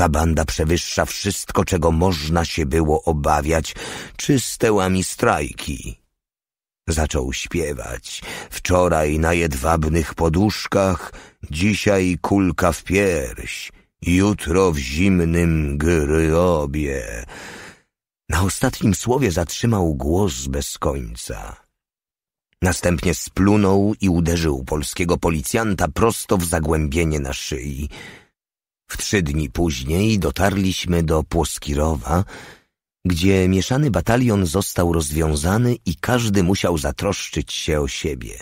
Ta banda przewyższa wszystko, czego można się było obawiać, czyste łami strajki. Zaczął śpiewać. Wczoraj na jedwabnych poduszkach, dzisiaj kulka w pierś, jutro w zimnym gryobie. Na ostatnim słowie zatrzymał głos bez końca. Następnie splunął i uderzył polskiego policjanta prosto w zagłębienie na szyi. W trzy dni później dotarliśmy do Płoskirowa, gdzie mieszany batalion został rozwiązany i każdy musiał zatroszczyć się o siebie.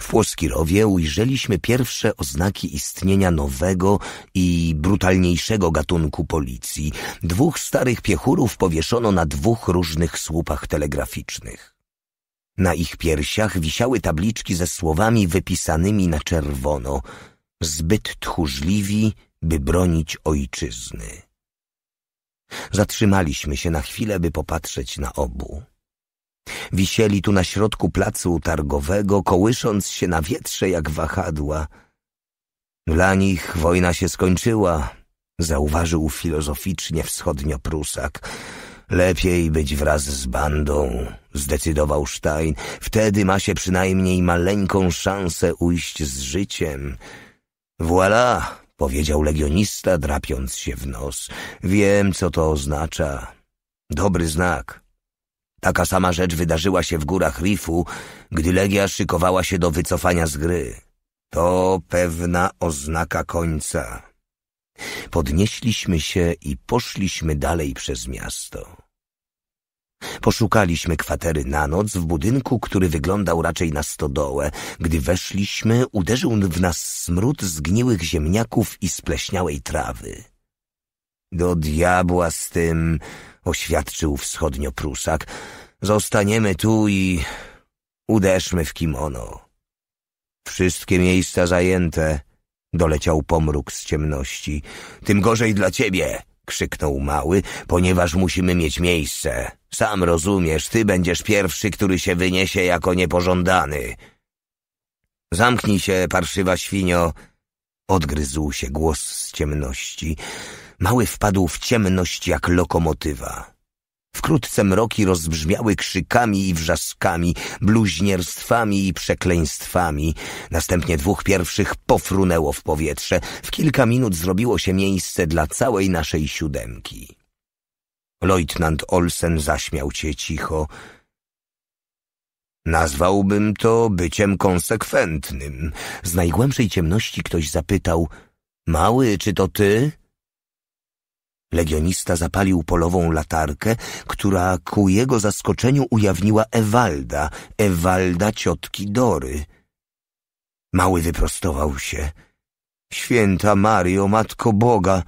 W Płoskirowie ujrzeliśmy pierwsze oznaki istnienia nowego i brutalniejszego gatunku policji. Dwóch starych piechurów powieszono na dwóch różnych słupach telegraficznych. Na ich piersiach wisiały tabliczki ze słowami wypisanymi na czerwono. Zbyt tchórzliwi, by bronić ojczyzny. Zatrzymaliśmy się na chwilę, by popatrzeć na obu. Wisieli tu na środku placu targowego, kołysząc się na wietrze jak wahadła. Dla nich wojna się skończyła, zauważył filozoficznie wschodnio Prusak. Lepiej być wraz z bandą, zdecydował Stein. Wtedy ma się przynajmniej maleńką szansę ujść z życiem. Voilà, powiedział legionista, drapiąc się w nos. Wiem, co to oznacza. Dobry znak. Taka sama rzecz wydarzyła się w górach Rifu, gdy Legia szykowała się do wycofania z gry. To pewna oznaka końca. Podnieśliśmy się i poszliśmy dalej przez miasto. Poszukaliśmy kwatery na noc w budynku, który wyglądał raczej na stodołę. Gdy weszliśmy, uderzył w nas smród zgniłych ziemniaków i spleśniałej trawy. Do diabła z tym, oświadczył wschodnio Prusak. Zostaniemy tu i uderzmy w kimono. Wszystkie miejsca zajęte, doleciał pomruk z ciemności. Tym gorzej dla ciebie krzyknął mały, ponieważ musimy mieć miejsce. Sam rozumiesz, ty będziesz pierwszy, który się wyniesie jako niepożądany. Zamknij się, parszywa świnio. Odgryzł się głos z ciemności. Mały wpadł w ciemność jak lokomotywa. Wkrótce mroki rozbrzmiały krzykami i wrzaskami, bluźnierstwami i przekleństwami. Następnie dwóch pierwszych pofrunęło w powietrze. W kilka minut zrobiło się miejsce dla całej naszej siódemki. Leutnant Olsen zaśmiał się cicho. Nazwałbym to byciem konsekwentnym. Z najgłębszej ciemności ktoś zapytał: Mały, czy to ty? Legionista zapalił polową latarkę, która ku jego zaskoczeniu ujawniła Ewalda, Ewalda ciotki Dory. Mały wyprostował się. Święta Mario, Matko Boga,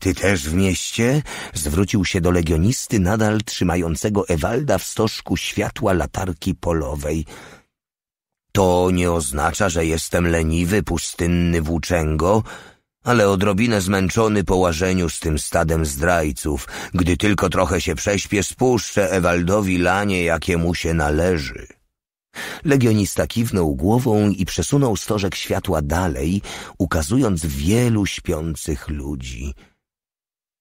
ty też w mieście? Zwrócił się do legionisty, nadal trzymającego Ewalda w stożku światła latarki polowej. To nie oznacza, że jestem leniwy, pustynny włóczęgo, ale odrobinę zmęczony po łażeniu z tym stadem zdrajców, gdy tylko trochę się prześpię, spuszczę Ewaldowi lanie, jakie mu się należy. Legionista kiwnął głową i przesunął stożek światła dalej, ukazując wielu śpiących ludzi.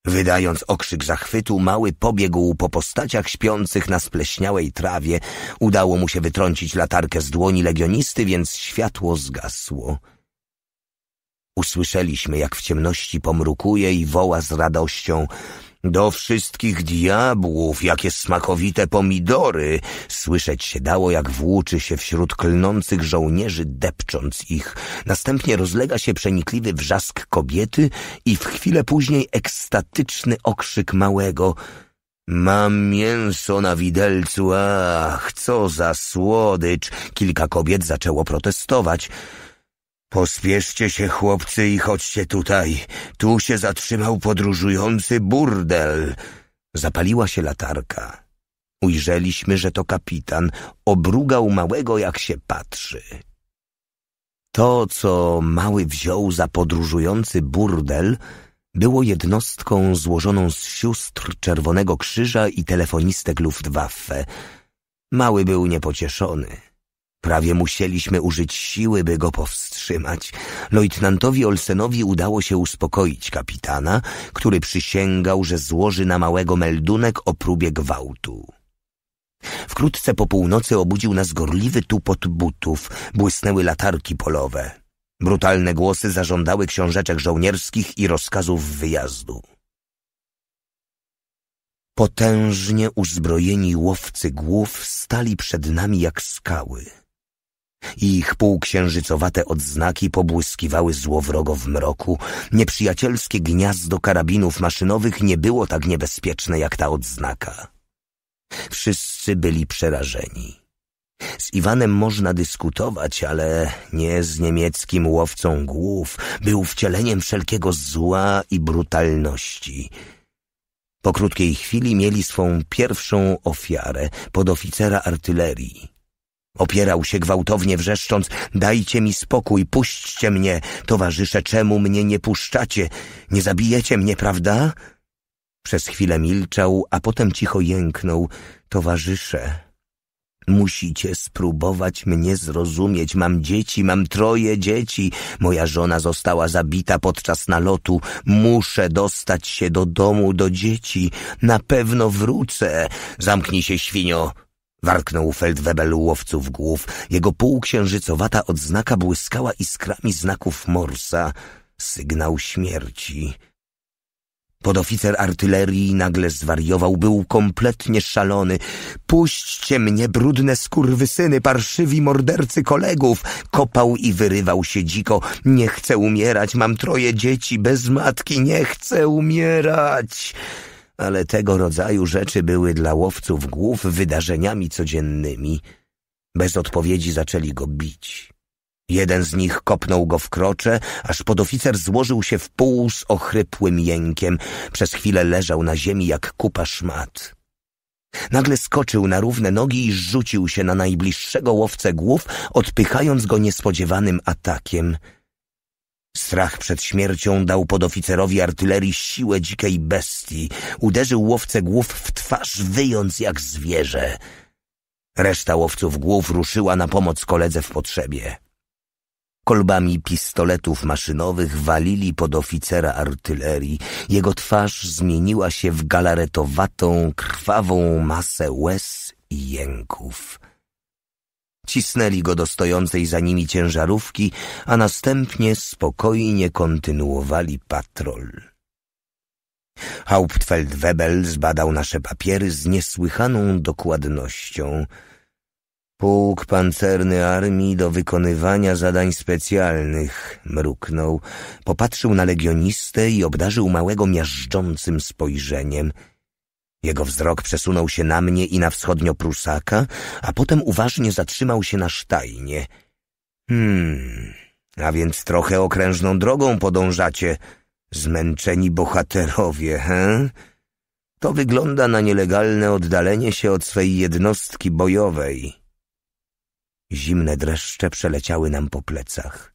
Wydając okrzyk zachwytu, mały pobiegł po postaciach śpiących na spleśniałej trawie. Udało mu się wytrącić latarkę z dłoni legionisty, więc światło zgasło. Usłyszeliśmy, jak w ciemności pomrukuje i woła z radością do wszystkich diabłów, jakie smakowite pomidory! Słyszeć się dało, jak włóczy się wśród klnących żołnierzy, depcząc ich. Następnie rozlega się przenikliwy wrzask kobiety i w chwilę później ekstatyczny okrzyk małego. Mam mięso na widelcu, ach, co za słodycz! Kilka kobiet zaczęło protestować. Pospieszcie się, chłopcy, i chodźcie tutaj. Tu się zatrzymał podróżujący burdel. Zapaliła się latarka. Ujrzeliśmy, że to kapitan obrugał małego, jak się patrzy. To, co mały wziął za podróżujący burdel, było jednostką złożoną z sióstr Czerwonego Krzyża i telefonistek Luftwaffe. Mały był niepocieszony. Prawie musieliśmy użyć siły, by go powstrzymać. Lejtnantowi Olsenowi udało się uspokoić kapitana, który przysięgał, że złoży na małego meldunek o próbie gwałtu. Wkrótce po północy obudził nas gorliwy tupot butów, błysnęły latarki polowe. Brutalne głosy zażądały książeczek żołnierskich i rozkazów wyjazdu. Potężnie uzbrojeni łowcy głów stali przed nami jak skały i ich półksiężycowate odznaki pobłyskiwały złowrogo w mroku. Nieprzyjacielskie gniazdo karabinów maszynowych nie było tak niebezpieczne jak ta odznaka. Wszyscy byli przerażeni. Z Iwanem można dyskutować, ale nie z niemieckim łowcą głów. Był wcieleniem wszelkiego zła i brutalności. Po krótkiej chwili mieli swą pierwszą ofiarę podoficera artylerii. Opierał się gwałtownie wrzeszcząc, dajcie mi spokój, puśćcie mnie, towarzysze, czemu mnie nie puszczacie? Nie zabijecie mnie, prawda? Przez chwilę milczał, a potem cicho jęknął, towarzysze, musicie spróbować mnie zrozumieć, mam dzieci, mam troje dzieci, moja żona została zabita podczas nalotu, muszę dostać się do domu, do dzieci, na pewno wrócę, zamknij się, świnio, Warknął feldwebel łowców głów. Jego półksiężycowata odznaka błyskała iskrami znaków Morsa. Sygnał śmierci. Podoficer artylerii nagle zwariował, był kompletnie szalony. Puśćcie mnie, brudne skurwysyny, parszywi mordercy kolegów! Kopał i wyrywał się dziko. Nie chcę umierać, mam troje dzieci, bez matki, nie chcę umierać! ale tego rodzaju rzeczy były dla łowców głów wydarzeniami codziennymi. Bez odpowiedzi zaczęli go bić. Jeden z nich kopnął go w krocze, aż podoficer złożył się w pół z ochrypłym jękiem. Przez chwilę leżał na ziemi jak kupa szmat. Nagle skoczył na równe nogi i rzucił się na najbliższego łowcę głów, odpychając go niespodziewanym atakiem – Strach przed śmiercią dał podoficerowi artylerii siłę dzikiej bestii. Uderzył łowcę głów w twarz, wyjąc jak zwierzę. Reszta łowców głów ruszyła na pomoc koledze w potrzebie. Kolbami pistoletów maszynowych walili podoficera artylerii. Jego twarz zmieniła się w galaretowatą, krwawą masę łez i jęków. Cisnęli go do stojącej za nimi ciężarówki, a następnie spokojnie kontynuowali patrol. Hauptfeldwebel zbadał nasze papiery z niesłychaną dokładnością. Pułk pancerny armii do wykonywania zadań specjalnych, mruknął. Popatrzył na legionistę i obdarzył małego miażdżącym spojrzeniem – jego wzrok przesunął się na mnie i na wschodnio-prusaka, a potem uważnie zatrzymał się na sztajnie. Hmm, a więc trochę okrężną drogą podążacie, zmęczeni bohaterowie, he? To wygląda na nielegalne oddalenie się od swej jednostki bojowej. Zimne dreszcze przeleciały nam po plecach.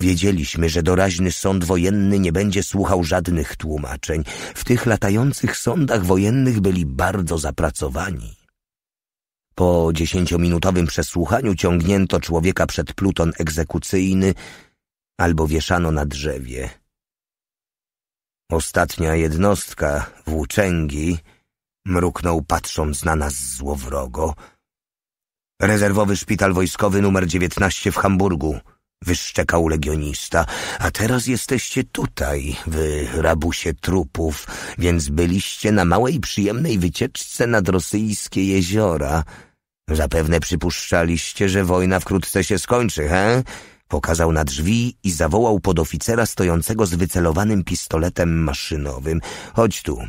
Wiedzieliśmy, że doraźny sąd wojenny nie będzie słuchał żadnych tłumaczeń. W tych latających sądach wojennych byli bardzo zapracowani. Po dziesięciominutowym przesłuchaniu ciągnięto człowieka przed pluton egzekucyjny albo wieszano na drzewie. Ostatnia jednostka, włóczęgi, mruknął patrząc na nas złowrogo. Rezerwowy szpital wojskowy numer dziewiętnaście w Hamburgu – wyszczekał legionista, a teraz jesteście tutaj, wy rabusie trupów, więc byliście na małej przyjemnej wycieczce nad rosyjskie jeziora. Zapewne przypuszczaliście, że wojna wkrótce się skończy, he? Pokazał na drzwi i zawołał podoficera stojącego z wycelowanym pistoletem maszynowym. Chodź tu.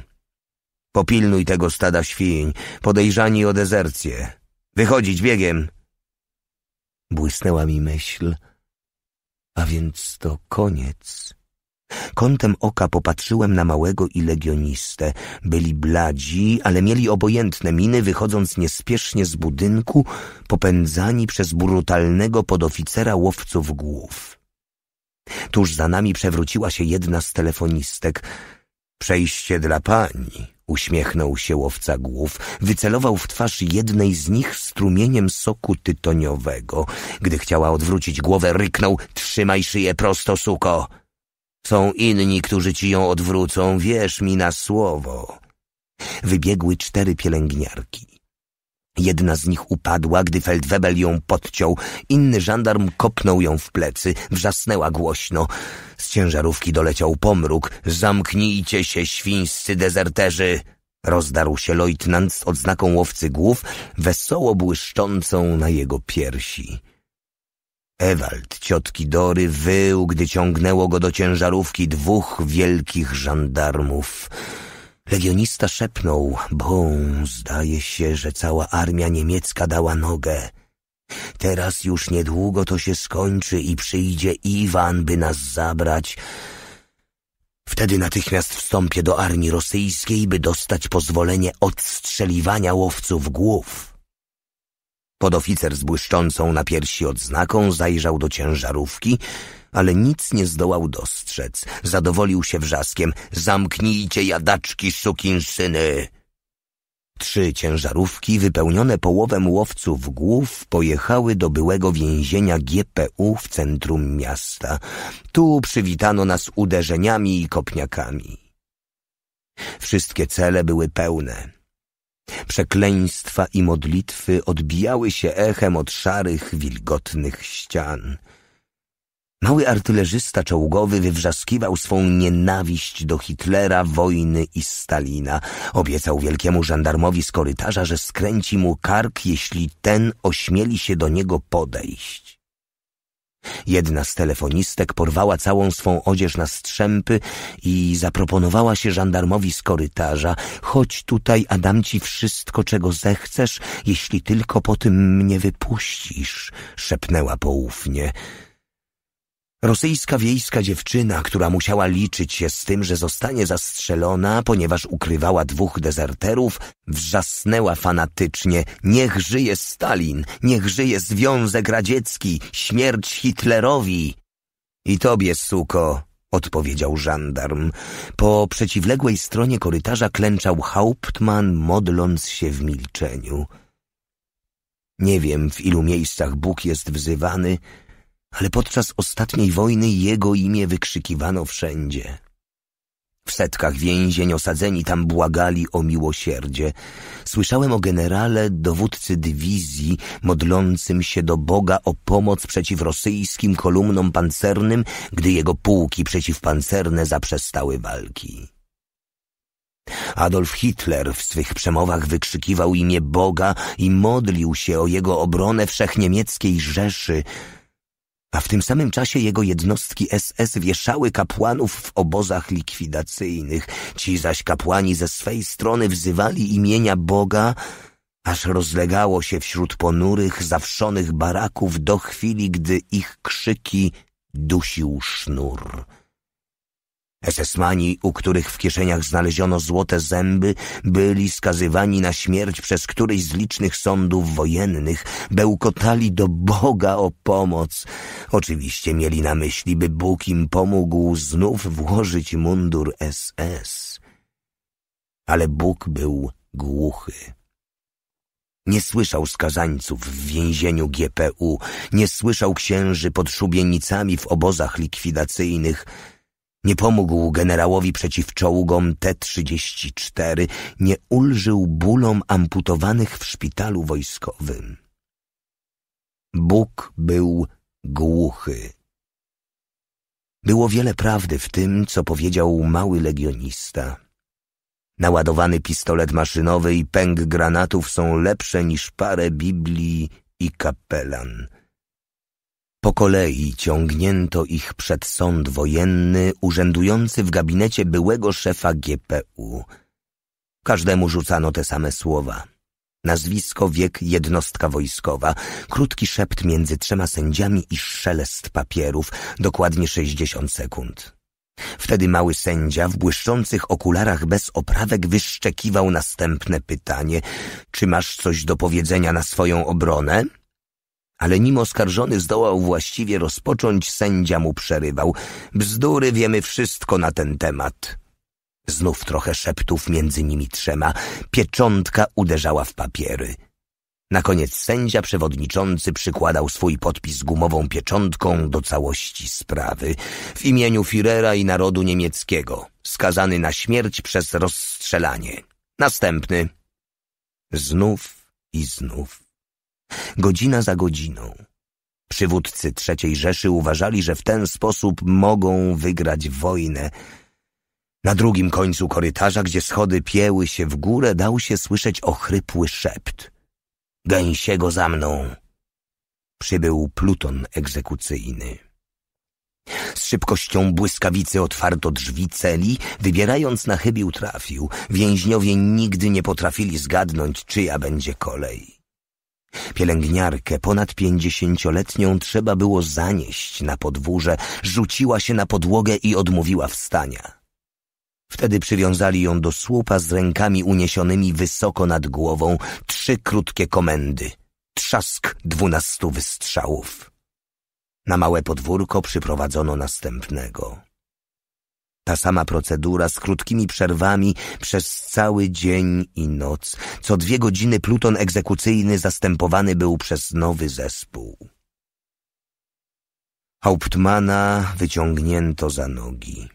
Popilnuj tego stada świń, podejrzani o dezercję. Wychodzić biegiem. Błysnęła mi myśl – a więc to koniec. Kątem oka popatrzyłem na małego i legionistę. Byli bladzi, ale mieli obojętne miny, wychodząc niespiesznie z budynku, popędzani przez brutalnego podoficera łowców głów. Tuż za nami przewróciła się jedna z telefonistek. Przejście dla pani, Uśmiechnął się łowca głów, wycelował w twarz jednej z nich strumieniem soku tytoniowego. Gdy chciała odwrócić głowę, ryknął – trzymaj szyję prosto, suko! Są inni, którzy ci ją odwrócą, wierz mi na słowo. Wybiegły cztery pielęgniarki. Jedna z nich upadła, gdy Feldwebel ją podciął. Inny żandarm kopnął ją w plecy. Wrzasnęła głośno. Z ciężarówki doleciał pomruk. Zamknijcie się, świńscy dezerterzy! Rozdarł się lojtnant z odznaką łowcy głów, wesoło błyszczącą na jego piersi. Ewald, ciotki Dory, wył, gdy ciągnęło go do ciężarówki dwóch wielkich żandarmów. Legionista szepnął, bo zdaje się, że cała armia niemiecka dała nogę. Teraz już niedługo to się skończy i przyjdzie Iwan, by nas zabrać. Wtedy natychmiast wstąpię do armii rosyjskiej, by dostać pozwolenie odstrzeliwania łowców głów. Podoficer z błyszczącą na piersi odznaką zajrzał do ciężarówki, ale nic nie zdołał dostrzec. Zadowolił się wrzaskiem. Zamknijcie jadaczki, sukinsyny! Trzy ciężarówki, wypełnione połowem łowców głów, pojechały do byłego więzienia GPU w centrum miasta. Tu przywitano nas uderzeniami i kopniakami. Wszystkie cele były pełne. Przekleństwa i modlitwy odbijały się echem od szarych, wilgotnych ścian – Mały artylerzysta czołgowy wywrzaskiwał swą nienawiść do Hitlera, wojny i Stalina. Obiecał wielkiemu żandarmowi z korytarza, że skręci mu kark, jeśli ten ośmieli się do niego podejść. Jedna z telefonistek porwała całą swą odzież na strzępy i zaproponowała się żandarmowi z korytarza. Chodź tutaj, a dam ci wszystko, czego zechcesz, jeśli tylko po tym mnie wypuścisz, szepnęła poufnie. Rosyjska wiejska dziewczyna, która musiała liczyć się z tym, że zostanie zastrzelona, ponieważ ukrywała dwóch dezerterów, wrzasnęła fanatycznie: Niech żyje Stalin, niech żyje Związek Radziecki, śmierć Hitlerowi! I tobie, suko, odpowiedział żandarm. Po przeciwległej stronie korytarza klęczał Hauptmann, modląc się w milczeniu. Nie wiem, w ilu miejscach Bóg jest wzywany, ale podczas ostatniej wojny jego imię wykrzykiwano wszędzie. W setkach więzień osadzeni tam błagali o miłosierdzie. Słyszałem o generale, dowódcy dywizji, modlącym się do Boga o pomoc przeciw rosyjskim kolumnom pancernym, gdy jego pułki przeciwpancerne zaprzestały walki. Adolf Hitler w swych przemowach wykrzykiwał imię Boga i modlił się o jego obronę wszechniemieckiej Rzeszy – a w tym samym czasie jego jednostki SS wieszały kapłanów w obozach likwidacyjnych. Ci zaś kapłani ze swej strony wzywali imienia Boga, aż rozlegało się wśród ponurych, zawszonych baraków do chwili, gdy ich krzyki dusił sznur. Esesmani, u których w kieszeniach znaleziono złote zęby, byli skazywani na śmierć przez któryś z licznych sądów wojennych, bełkotali do Boga o pomoc. Oczywiście mieli na myśli, by Bóg im pomógł znów włożyć mundur SS. Ale Bóg był głuchy. Nie słyszał skazańców w więzieniu GPU, nie słyszał księży pod szubienicami w obozach likwidacyjnych – nie pomógł generałowi przeciw czołgom T-34, nie ulżył bólom amputowanych w szpitalu wojskowym. Bóg był głuchy. Było wiele prawdy w tym, co powiedział mały legionista. Naładowany pistolet maszynowy i pęk granatów są lepsze niż parę Biblii i kapelan – po kolei ciągnięto ich przed sąd wojenny urzędujący w gabinecie byłego szefa GPU. Każdemu rzucano te same słowa. Nazwisko, wiek, jednostka wojskowa, krótki szept między trzema sędziami i szelest papierów, dokładnie sześćdziesiąt sekund. Wtedy mały sędzia w błyszczących okularach bez oprawek wyszczekiwał następne pytanie. Czy masz coś do powiedzenia na swoją obronę? Ale nim oskarżony zdołał właściwie rozpocząć, sędzia mu przerywał. Bzdury wiemy wszystko na ten temat. Znów trochę szeptów między nimi trzema. Pieczątka uderzała w papiery. Na koniec sędzia przewodniczący przykładał swój podpis gumową pieczątką do całości sprawy w imieniu Firera i narodu niemieckiego, skazany na śmierć przez rozstrzelanie. Następny. Znów i znów godzina za godziną. Przywódcy trzeciej Rzeszy uważali, że w ten sposób mogą wygrać wojnę. Na drugim końcu korytarza, gdzie schody pieły się w górę, dał się słyszeć ochrypły szept. Gęsiego za mną! Przybył pluton egzekucyjny. Z szybkością błyskawicy otwarto drzwi celi, wybierając na chybił trafił. Więźniowie nigdy nie potrafili zgadnąć, czyja będzie kolej. Pielęgniarkę, ponad pięćdziesięcioletnią, trzeba było zanieść na podwórze, rzuciła się na podłogę i odmówiła wstania. Wtedy przywiązali ją do słupa z rękami uniesionymi wysoko nad głową, trzy krótkie komendy, trzask dwunastu wystrzałów. Na małe podwórko przyprowadzono następnego. Ta sama procedura z krótkimi przerwami przez cały dzień i noc. Co dwie godziny pluton egzekucyjny zastępowany był przez nowy zespół. Hauptmana wyciągnięto za nogi.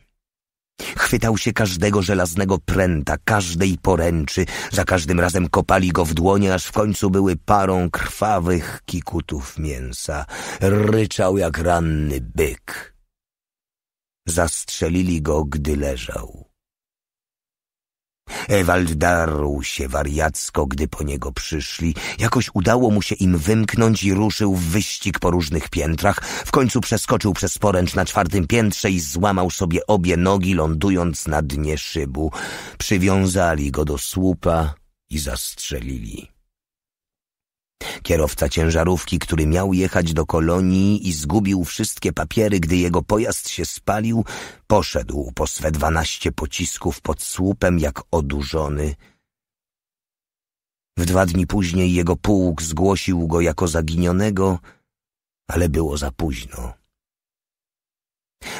Chwytał się każdego żelaznego pręta, każdej poręczy. Za każdym razem kopali go w dłonie, aż w końcu były parą krwawych kikutów mięsa. Ryczał jak ranny byk. Zastrzelili go, gdy leżał. Ewald darł się wariacko, gdy po niego przyszli. Jakoś udało mu się im wymknąć i ruszył w wyścig po różnych piętrach. W końcu przeskoczył przez poręcz na czwartym piętrze i złamał sobie obie nogi, lądując na dnie szybu. Przywiązali go do słupa i zastrzelili. Kierowca ciężarówki, który miał jechać do kolonii i zgubił wszystkie papiery, gdy jego pojazd się spalił, poszedł po swe dwanaście pocisków pod słupem jak odurzony. W dwa dni później jego pułk zgłosił go jako zaginionego, ale było za późno.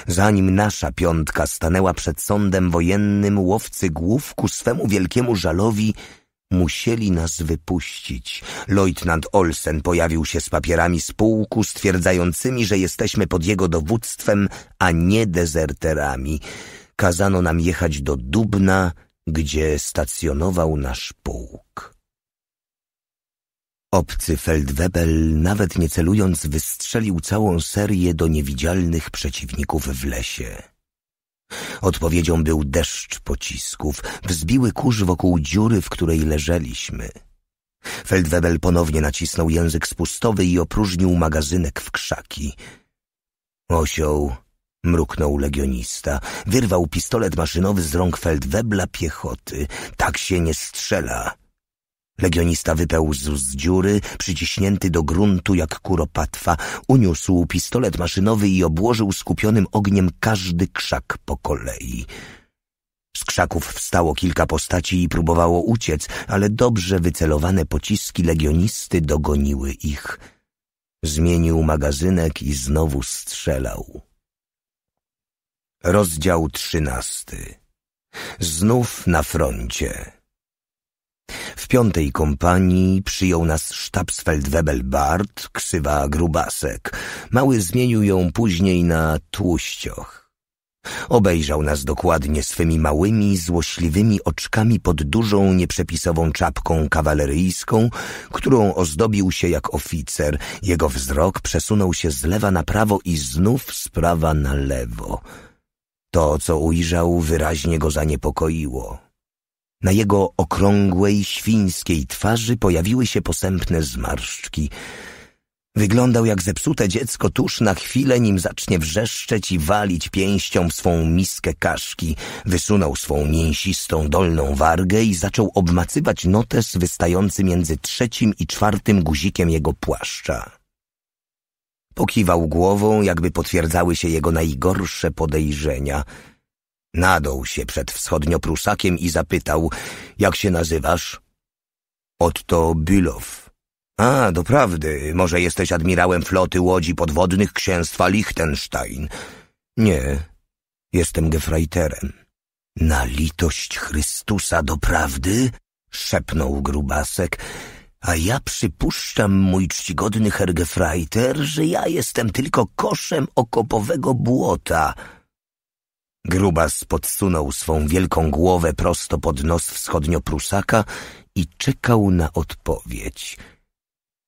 Zanim nasza piątka stanęła przed sądem wojennym, łowcy głów ku swemu wielkiemu żalowi – Musieli nas wypuścić. Leutnant Olsen pojawił się z papierami z pułku stwierdzającymi, że jesteśmy pod jego dowództwem, a nie dezerterami. Kazano nam jechać do Dubna, gdzie stacjonował nasz pułk. Obcy Feldwebel, nawet nie celując, wystrzelił całą serię do niewidzialnych przeciwników w lesie. Odpowiedzią był deszcz pocisków. Wzbiły kurz wokół dziury, w której leżeliśmy. Feldwebel ponownie nacisnął język spustowy i opróżnił magazynek w krzaki. Osioł, mruknął legionista, wyrwał pistolet maszynowy z rąk Feldwebla piechoty. Tak się nie strzela. Legionista wypełzł z dziury, przyciśnięty do gruntu jak kuropatwa, uniósł pistolet maszynowy i obłożył skupionym ogniem każdy krzak po kolei. Z krzaków wstało kilka postaci i próbowało uciec, ale dobrze wycelowane pociski legionisty dogoniły ich. Zmienił magazynek i znowu strzelał. Rozdział trzynasty Znów na froncie w piątej kompanii przyjął nas sztabsfeldwebel Bart, ksywa Grubasek. Mały zmienił ją później na Tłuścioch. Obejrzał nas dokładnie swymi małymi, złośliwymi oczkami pod dużą, nieprzepisową czapką kawaleryjską, którą ozdobił się jak oficer. Jego wzrok przesunął się z lewa na prawo i znów z prawa na lewo. To, co ujrzał, wyraźnie go zaniepokoiło. Na jego okrągłej, świńskiej twarzy pojawiły się posępne zmarszczki. Wyglądał jak zepsute dziecko tuż na chwilę, nim zacznie wrzeszczeć i walić pięścią w swą miskę kaszki. Wysunął swą mięsistą dolną wargę i zaczął obmacywać notes wystający między trzecim i czwartym guzikiem jego płaszcza. Pokiwał głową, jakby potwierdzały się jego najgorsze podejrzenia – Nadął się przed wschodnioprusakiem i zapytał, jak się nazywasz? Otto Bülow. A, doprawdy, może jesteś admirałem floty łodzi podwodnych księstwa Liechtenstein. Nie, jestem gefrajterem. Na litość Chrystusa, doprawdy? Szepnął grubasek. A ja przypuszczam, mój czcigodny hergefrajter, że ja jestem tylko koszem okopowego błota – Grubas podsunął swą wielką głowę prosto pod nos wschodnioprusaka i czekał na odpowiedź.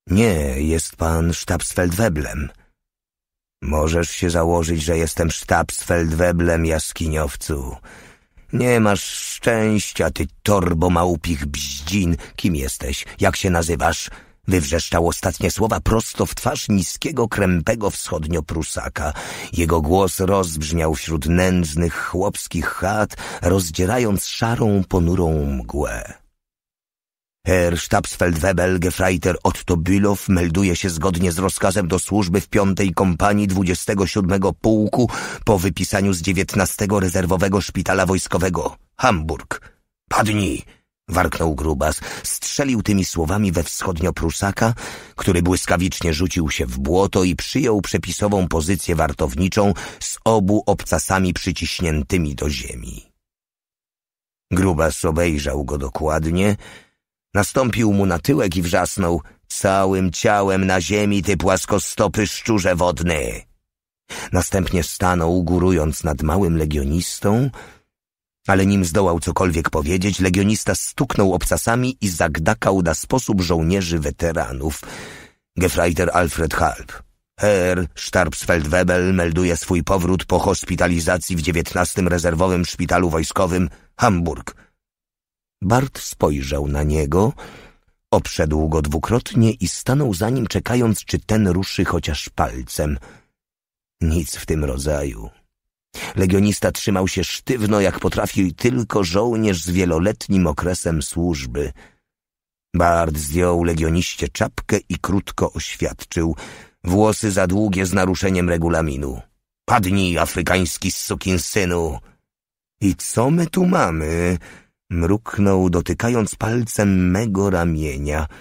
Nie, jest pan sztabsfeldweblem. Możesz się założyć, że jestem sztabsfeldweblem, jaskiniowcu. Nie masz szczęścia, ty torbo małpich bździn. Kim jesteś? Jak się nazywasz? Wywrzeszczał ostatnie słowa prosto w twarz niskiego, krępego wschodnio-prusaka. Jego głos rozbrzmiał wśród nędznych chłopskich chat, rozdzierając szarą, ponurą mgłę. Herr Stabsfeldwebel Gefreiter Otto Bülow melduje się zgodnie z rozkazem do służby w piątej kompanii 27 pułku po wypisaniu z 19 rezerwowego szpitala wojskowego Hamburg. Padnij! warknął grubas, strzelił tymi słowami we wschodnio-prusaka, który błyskawicznie rzucił się w błoto i przyjął przepisową pozycję wartowniczą z obu obcasami przyciśniętymi do ziemi. Grubas obejrzał go dokładnie, nastąpił mu na tyłek i wrzasnął całym ciałem na ziemi, ty płaskostopy szczurze wodny. Następnie stanął, górując nad małym legionistą, ale nim zdołał cokolwiek powiedzieć, legionista stuknął obcasami i zagdakał na sposób żołnierzy weteranów. Gefreiter Alfred Halb. Herr Starbsfeldwebel melduje swój powrót po hospitalizacji w dziewiętnastym rezerwowym szpitalu wojskowym Hamburg. Bart spojrzał na niego, obszedł go dwukrotnie i stanął za nim, czekając, czy ten ruszy chociaż palcem. Nic w tym rodzaju. Legionista trzymał się sztywno, jak potrafił tylko żołnierz z wieloletnim okresem służby. Bard zdjął legioniście czapkę i krótko oświadczył. Włosy za długie z naruszeniem regulaminu. Padnij, afrykański synu! I co my tu mamy? Mruknął, dotykając palcem mego ramienia –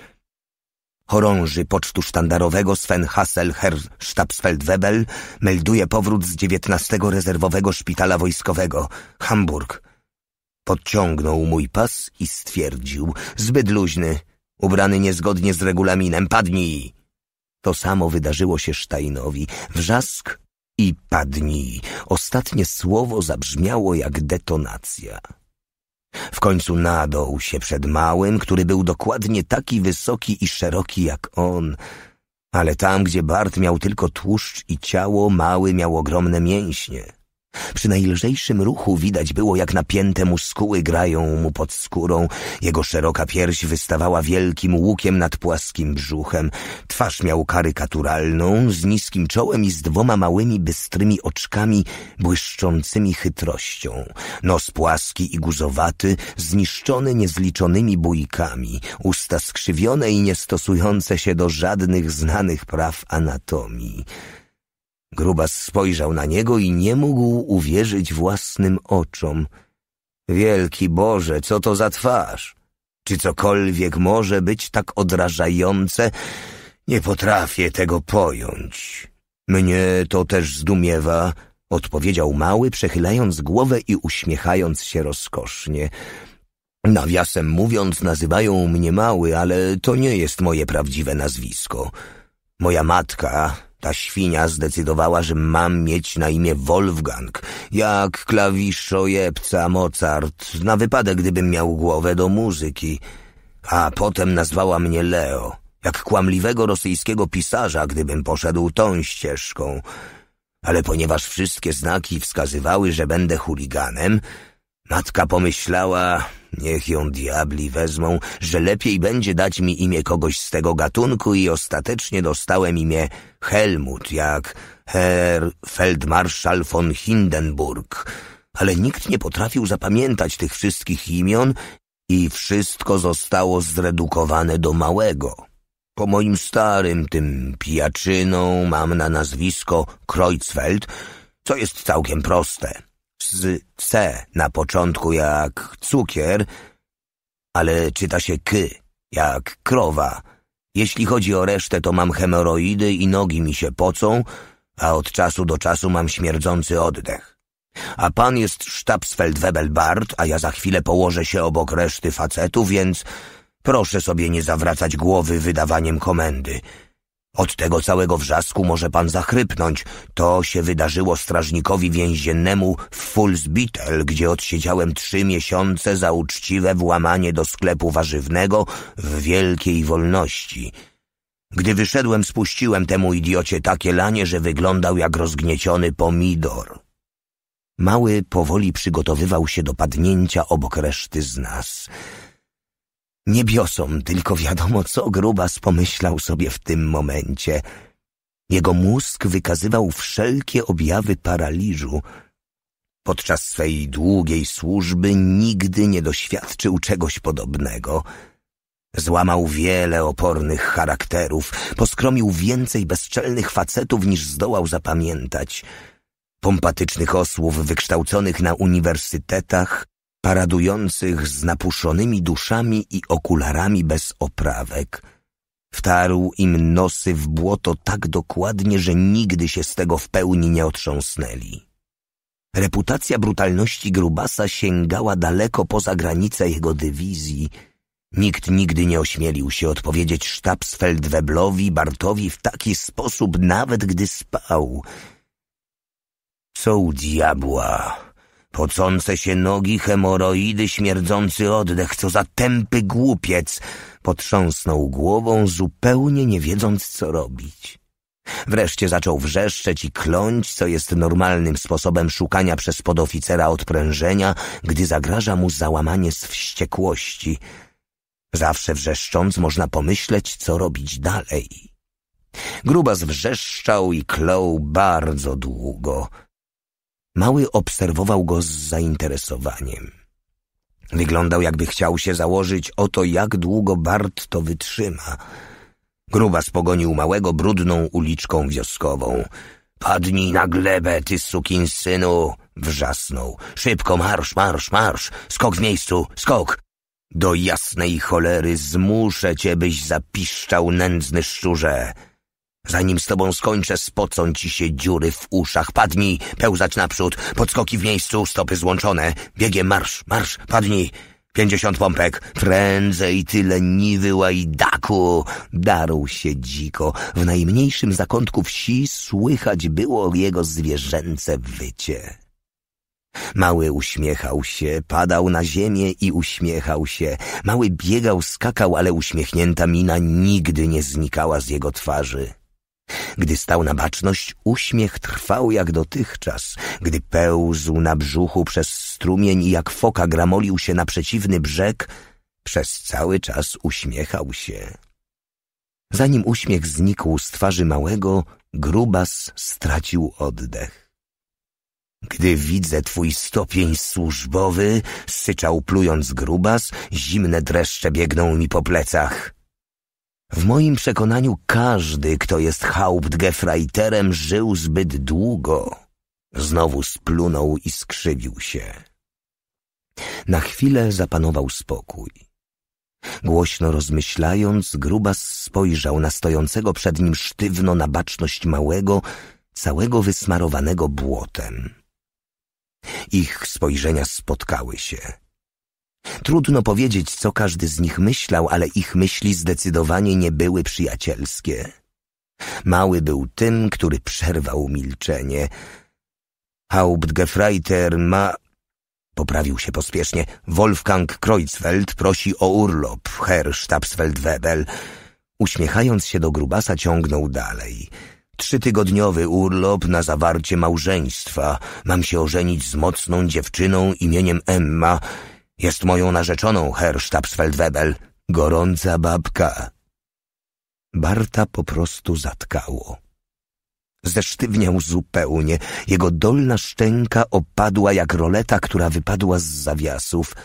chorąży pocztu sztandarowego Sven Hassel Herr Stabsfeldwebel melduje powrót z dziewiętnastego rezerwowego szpitala wojskowego Hamburg. Podciągnął mój pas i stwierdził, zbyt luźny, ubrany niezgodnie z regulaminem, padnij. To samo wydarzyło się Steinowi. Wrzask i padnij. Ostatnie słowo zabrzmiało jak detonacja. W końcu nadął się przed małym, który był dokładnie taki wysoki i szeroki jak on. Ale tam, gdzie Bart miał tylko tłuszcz i ciało, mały miał ogromne mięśnie. Przy najlżejszym ruchu widać było, jak napięte muskuły grają mu pod skórą. Jego szeroka pierś wystawała wielkim łukiem nad płaskim brzuchem. Twarz miał karykaturalną, z niskim czołem i z dwoma małymi, bystrymi oczkami błyszczącymi chytrością. Nos płaski i guzowaty, zniszczony niezliczonymi bójkami. Usta skrzywione i niestosujące się do żadnych znanych praw anatomii. Grubas spojrzał na niego i nie mógł uwierzyć własnym oczom. Wielki Boże, co to za twarz? Czy cokolwiek może być tak odrażające? Nie potrafię tego pojąć. Mnie to też zdumiewa, odpowiedział mały, przechylając głowę i uśmiechając się rozkosznie. Nawiasem mówiąc, nazywają mnie mały, ale to nie jest moje prawdziwe nazwisko. Moja matka, ta świnia zdecydowała, że mam mieć na imię Wolfgang, jak klawiszojebca Mozart, na wypadek gdybym miał głowę do muzyki. A potem nazwała mnie Leo, jak kłamliwego rosyjskiego pisarza, gdybym poszedł tą ścieżką. Ale ponieważ wszystkie znaki wskazywały, że będę chuliganem, Matka pomyślała, niech ją diabli wezmą, że lepiej będzie dać mi imię kogoś z tego gatunku i ostatecznie dostałem imię Helmut, jak Herr Feldmarschall von Hindenburg. Ale nikt nie potrafił zapamiętać tych wszystkich imion i wszystko zostało zredukowane do małego. Po moim starym, tym pijaczyną mam na nazwisko Kreuzfeld, co jest całkiem proste z C na początku jak cukier, ale czyta się k jak krowa. Jeśli chodzi o resztę, to mam hemoroidy i nogi mi się pocą, a od czasu do czasu mam śmierdzący oddech. A pan jest Sztabsfeldwebelbart, a ja za chwilę położę się obok reszty facetu, więc proszę sobie nie zawracać głowy wydawaniem komendy. Od tego całego wrzasku może pan zachrypnąć. To się wydarzyło strażnikowi więziennemu w Fulsbitel, gdzie odsiedziałem trzy miesiące za uczciwe włamanie do sklepu warzywnego w wielkiej wolności. Gdy wyszedłem, spuściłem temu idiocie takie lanie, że wyglądał jak rozgnieciony pomidor. Mały powoli przygotowywał się do padnięcia obok reszty z nas – Niebiosom tylko wiadomo, co Grubas pomyślał sobie w tym momencie. Jego mózg wykazywał wszelkie objawy paraliżu. Podczas swej długiej służby nigdy nie doświadczył czegoś podobnego. Złamał wiele opornych charakterów, poskromił więcej bezczelnych facetów niż zdołał zapamiętać. Pompatycznych osłów wykształconych na uniwersytetach, paradujących z napuszonymi duszami i okularami bez oprawek. Wtarł im nosy w błoto tak dokładnie, że nigdy się z tego w pełni nie otrząsnęli. Reputacja brutalności grubasa sięgała daleko poza granice jego dywizji. Nikt nigdy nie ośmielił się odpowiedzieć sztabsfeldweblowi Bartowi w taki sposób, nawet gdy spał. Co u diabła? Pocące się nogi, hemoroidy, śmierdzący oddech, co za tępy głupiec! Potrząsnął głową, zupełnie nie wiedząc, co robić. Wreszcie zaczął wrzeszczeć i kląć, co jest normalnym sposobem szukania przez podoficera odprężenia, gdy zagraża mu załamanie z wściekłości. Zawsze wrzeszcząc można pomyśleć, co robić dalej. Gruba zwrzeszczał i klął bardzo długo. Mały obserwował go z zainteresowaniem. Wyglądał, jakby chciał się założyć o to, jak długo Bart to wytrzyma. Gruba spogonił małego brudną uliczką wioskową. Padnij na glebę, ty sukinsynu! Wrzasnął. Szybko, marsz, marsz, marsz! Skok w miejscu, skok! Do jasnej cholery zmuszę cię, byś zapiszczał nędzny szczurze! Zanim z tobą skończę, spocą ci się dziury w uszach. Padnij, pełzać naprzód, podskoki w miejscu, stopy złączone. Biegiem marsz, marsz, padnij. Pięćdziesiąt pompek, prędzej tyle niwy łajdaku! Darł się dziko. W najmniejszym zakątku wsi słychać było jego zwierzęce wycie. Mały uśmiechał się, padał na ziemię i uśmiechał się. Mały biegał, skakał, ale uśmiechnięta mina nigdy nie znikała z jego twarzy. Gdy stał na baczność, uśmiech trwał jak dotychczas. Gdy pełzł na brzuchu przez strumień i jak foka gramolił się na przeciwny brzeg, przez cały czas uśmiechał się. Zanim uśmiech znikł z twarzy małego, grubas stracił oddech. Gdy widzę twój stopień służbowy, syczał plując grubas, zimne dreszcze biegną mi po plecach. W moim przekonaniu każdy, kto jest Hauptgefreiterem, żył zbyt długo. Znowu splunął i skrzywił się. Na chwilę zapanował spokój. Głośno rozmyślając, Grubas spojrzał na stojącego przed nim sztywno na baczność małego, całego wysmarowanego błotem. Ich spojrzenia spotkały się. Trudno powiedzieć, co każdy z nich myślał, ale ich myśli zdecydowanie nie były przyjacielskie. Mały był tym, który przerwał milczenie. Hauptgefreiter ma... Poprawił się pospiesznie. Wolfgang Kreuzfeld prosi o urlop, Herr Stabsfeldwebel, webel Uśmiechając się do grubasa ciągnął dalej. Trzytygodniowy urlop na zawarcie małżeństwa. Mam się ożenić z mocną dziewczyną imieniem Emma jest moją narzeczoną, Herr Stabsfeldwebel. Gorąca babka. Barta po prostu zatkało. Zesztywniał zupełnie. Jego dolna szczęka opadła jak roleta, która wypadła z zawiasów.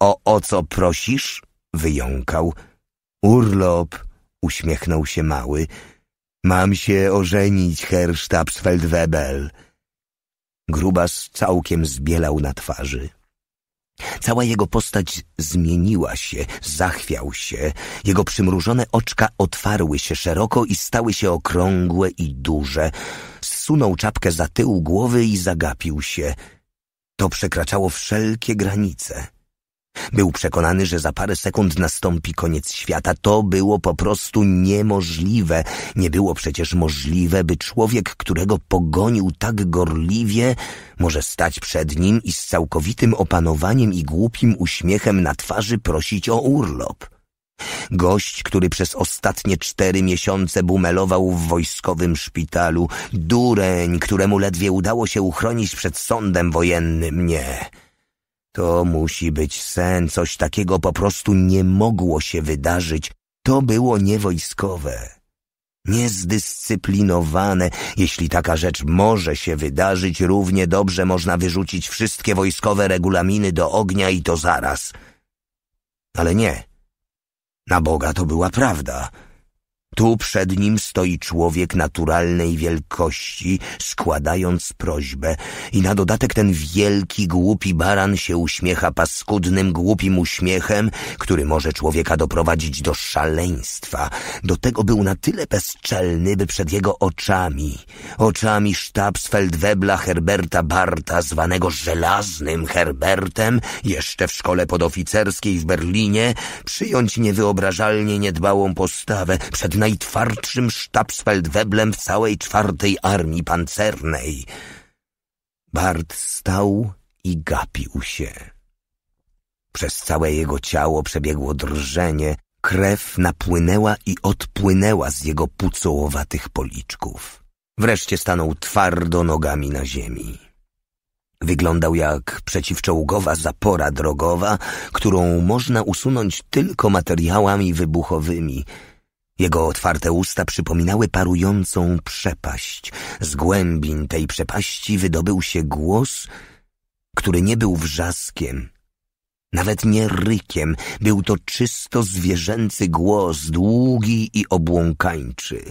O, o co prosisz? Wyjąkał. Urlop, uśmiechnął się mały. Mam się ożenić, Herr Stabsfeldwebel. Grubas całkiem zbielał na twarzy. Cała jego postać zmieniła się, zachwiał się, jego przymrużone oczka otwarły się szeroko i stały się okrągłe i duże. Zsunął czapkę za tył głowy i zagapił się. To przekraczało wszelkie granice. Był przekonany, że za parę sekund nastąpi koniec świata. To było po prostu niemożliwe. Nie było przecież możliwe, by człowiek, którego pogonił tak gorliwie, może stać przed nim i z całkowitym opanowaniem i głupim uśmiechem na twarzy prosić o urlop. Gość, który przez ostatnie cztery miesiące bumelował w wojskowym szpitalu, dureń, któremu ledwie udało się uchronić przed sądem wojennym, nie. To musi być sen, coś takiego po prostu nie mogło się wydarzyć. To było niewojskowe, niezdyscyplinowane. Jeśli taka rzecz może się wydarzyć, równie dobrze można wyrzucić wszystkie wojskowe regulaminy do ognia i to zaraz. Ale nie. Na Boga to była prawda. Tu przed nim stoi człowiek naturalnej wielkości, składając prośbę. I na dodatek ten wielki, głupi baran się uśmiecha paskudnym, głupim uśmiechem, który może człowieka doprowadzić do szaleństwa. Do tego był na tyle bezczelny, by przed jego oczami, oczami sztabsfeldwebla Herberta Barta, zwanego żelaznym Herbertem, jeszcze w szkole podoficerskiej w Berlinie, przyjąć niewyobrażalnie niedbałą postawę przed najtwardszym sztabsfeldweblem w całej czwartej armii pancernej. Bart stał i gapił się. Przez całe jego ciało przebiegło drżenie, krew napłynęła i odpłynęła z jego pucołowatych policzków. Wreszcie stanął twardo nogami na ziemi. Wyglądał jak przeciwczołgowa zapora drogowa, którą można usunąć tylko materiałami wybuchowymi – jego otwarte usta przypominały parującą przepaść. Z głębin tej przepaści wydobył się głos, który nie był wrzaskiem, nawet nie rykiem. Był to czysto zwierzęcy głos, długi i obłąkańczy.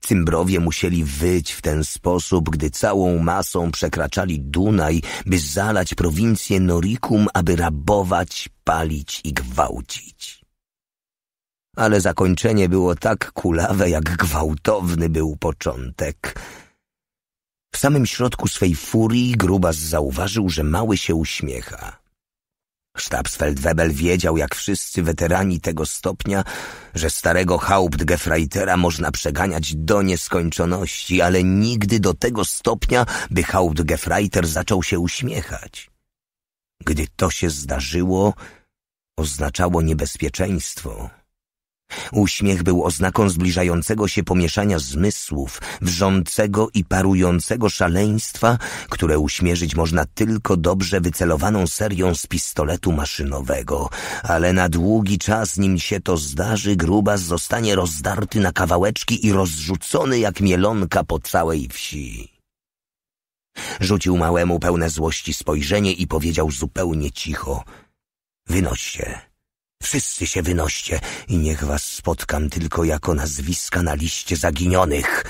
Cymbrowie musieli wyć w ten sposób, gdy całą masą przekraczali Dunaj, by zalać prowincję Noricum, aby rabować, palić i gwałcić ale zakończenie było tak kulawe, jak gwałtowny był początek. W samym środku swej furii Grubas zauważył, że mały się uśmiecha. Stabsfeldwebel wiedział, jak wszyscy weterani tego stopnia, że starego Hauptgefreitera można przeganiać do nieskończoności, ale nigdy do tego stopnia, by Hauptgefreiter zaczął się uśmiechać. Gdy to się zdarzyło, oznaczało niebezpieczeństwo. Uśmiech był oznaką zbliżającego się pomieszania zmysłów, wrzącego i parującego szaleństwa, które uśmierzyć można tylko dobrze wycelowaną serią z pistoletu maszynowego, ale na długi czas, nim się to zdarzy, grubas zostanie rozdarty na kawałeczki i rozrzucony jak mielonka po całej wsi. Rzucił małemu pełne złości spojrzenie i powiedział zupełnie cicho: Wynoś się. Wszyscy się wynoście i niech was spotkam tylko jako nazwiska na liście zaginionych.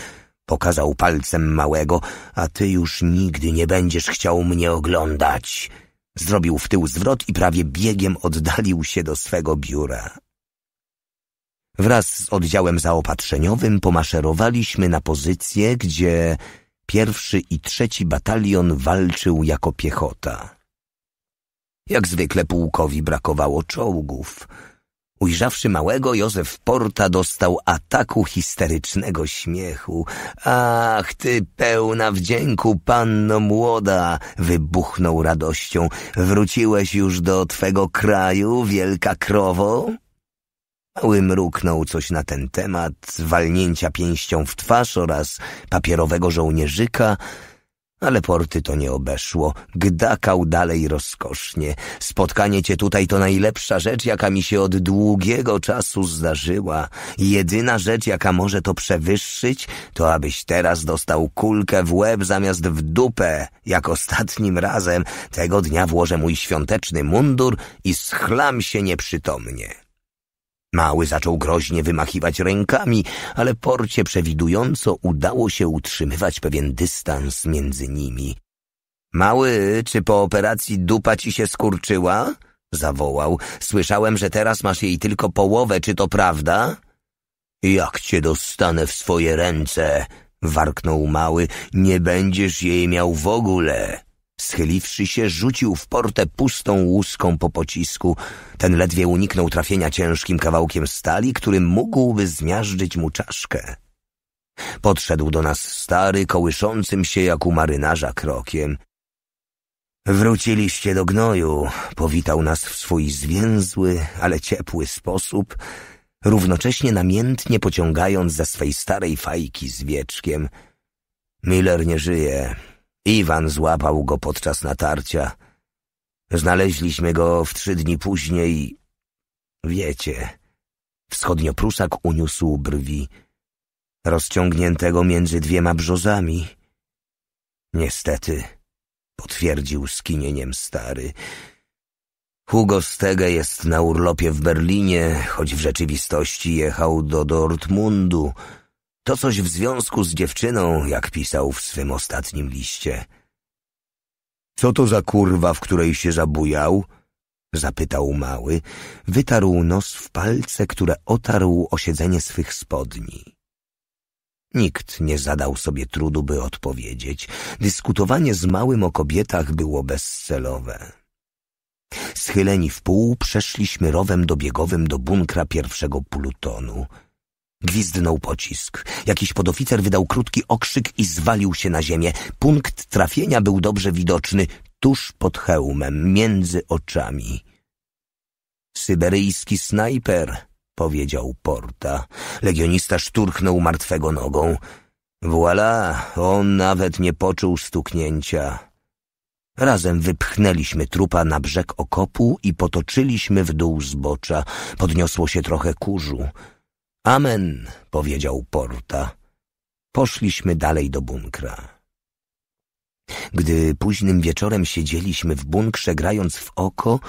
Pokazał palcem małego, a ty już nigdy nie będziesz chciał mnie oglądać. Zrobił w tył zwrot i prawie biegiem oddalił się do swego biura. Wraz z oddziałem zaopatrzeniowym pomaszerowaliśmy na pozycję, gdzie pierwszy i trzeci batalion walczył jako piechota. Jak zwykle pułkowi brakowało czołgów. Ujrzawszy małego, Józef Porta dostał ataku histerycznego śmiechu. Ach, ty pełna wdzięku, panno młoda! Wybuchnął radością. Wróciłeś już do twego kraju, wielka krowo? Mały mruknął coś na ten temat, walnięcia pięścią w twarz oraz papierowego żołnierzyka, ale porty to nie obeszło. Gdakał dalej rozkosznie. Spotkanie cię tutaj to najlepsza rzecz, jaka mi się od długiego czasu zdarzyła. Jedyna rzecz, jaka może to przewyższyć, to abyś teraz dostał kulkę w łeb zamiast w dupę, jak ostatnim razem. Tego dnia włożę mój świąteczny mundur i schlam się nieprzytomnie. Mały zaczął groźnie wymachiwać rękami, ale porcie przewidująco udało się utrzymywać pewien dystans między nimi. Mały, czy po operacji dupa ci się skurczyła? zawołał. Słyszałem, że teraz masz jej tylko połowę, czy to prawda? Jak cię dostanę w swoje ręce? warknął mały. Nie będziesz jej miał w ogóle. Schyliwszy się, rzucił w portę pustą łuską po pocisku. Ten ledwie uniknął trafienia ciężkim kawałkiem stali, który mógłby zmiażdżyć mu czaszkę. Podszedł do nas stary, kołyszącym się jak u marynarza krokiem. Wróciliście do gnoju, powitał nas w swój zwięzły, ale ciepły sposób, równocześnie namiętnie pociągając za swej starej fajki z wieczkiem. Miller nie żyje, Iwan złapał go podczas natarcia. Znaleźliśmy go w trzy dni później. Wiecie, wschodnioprusak uniósł brwi, rozciągniętego między dwiema brzozami. Niestety, potwierdził skinieniem stary. Hugo Stege jest na urlopie w Berlinie, choć w rzeczywistości jechał do Dortmundu. To coś w związku z dziewczyną, jak pisał w swym ostatnim liście. Co to za kurwa, w której się zabujał? Zapytał mały. Wytarł nos w palce, które otarł o siedzenie swych spodni. Nikt nie zadał sobie trudu, by odpowiedzieć. Dyskutowanie z małym o kobietach było bezcelowe. Schyleni w pół przeszliśmy rowem dobiegowym do bunkra pierwszego plutonu – Gwizdnął pocisk. Jakiś podoficer wydał krótki okrzyk i zwalił się na ziemię. Punkt trafienia był dobrze widoczny, tuż pod hełmem, między oczami. Syberyjski snajper, powiedział Porta. Legionista szturchnął martwego nogą. Voilà, on nawet nie poczuł stuknięcia. Razem wypchnęliśmy trupa na brzeg okopu i potoczyliśmy w dół zbocza. Podniosło się trochę kurzu. Amen, powiedział Porta. Poszliśmy dalej do bunkra. Gdy późnym wieczorem siedzieliśmy w bunkrze grając w oko,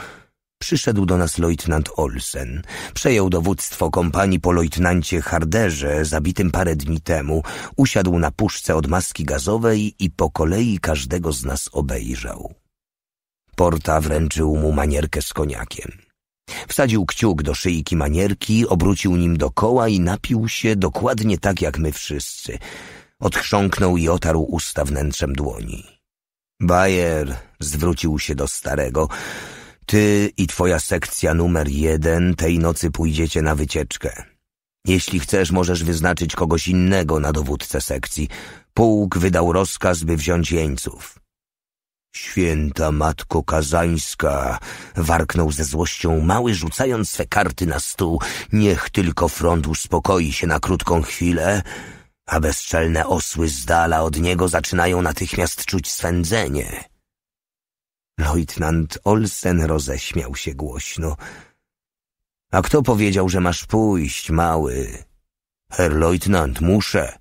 przyszedł do nas lejtnant Olsen. Przejął dowództwo kompanii po lejtnancie Harderze, zabitym parę dni temu. Usiadł na puszce od maski gazowej i po kolei każdego z nas obejrzał. Porta wręczył mu manierkę z koniakiem. Wsadził kciuk do szyjki manierki, obrócił nim dokoła i napił się dokładnie tak jak my wszyscy. Odchrząknął i otarł usta wnętrzem dłoni. Bayer zwrócił się do starego. Ty i twoja sekcja numer jeden tej nocy pójdziecie na wycieczkę. Jeśli chcesz, możesz wyznaczyć kogoś innego na dowódcę sekcji. Pułk wydał rozkaz, by wziąć jeńców. Święta Matko Kazańska! warknął ze złością mały, rzucając swe karty na stół. Niech tylko front uspokoi się na krótką chwilę, a bezczelne osły z dala od niego zaczynają natychmiast czuć swędzenie. Leutnant Olsen roześmiał się głośno. A kto powiedział, że masz pójść, mały? Herr Leutnant, muszę.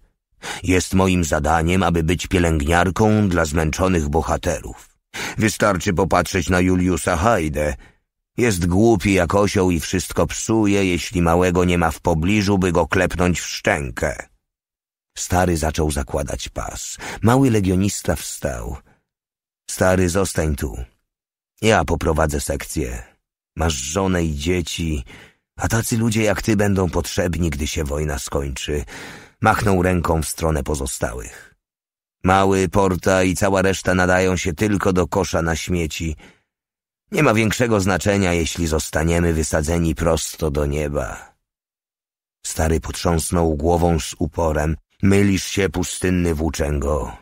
Jest moim zadaniem, aby być pielęgniarką dla zmęczonych bohaterów. Wystarczy popatrzeć na Juliusa Hajdę. Jest głupi jak osioł i wszystko psuje, jeśli małego nie ma w pobliżu, by go klepnąć w szczękę. Stary zaczął zakładać pas. Mały legionista wstał. Stary, zostań tu. Ja poprowadzę sekcję. Masz żonę i dzieci, a tacy ludzie jak ty będą potrzebni, gdy się wojna skończy machnął ręką w stronę pozostałych. Mały, porta i cała reszta nadają się tylko do kosza na śmieci. Nie ma większego znaczenia, jeśli zostaniemy wysadzeni prosto do nieba. Stary potrząsnął głową z uporem. Mylisz się, pustynny włóczęgo.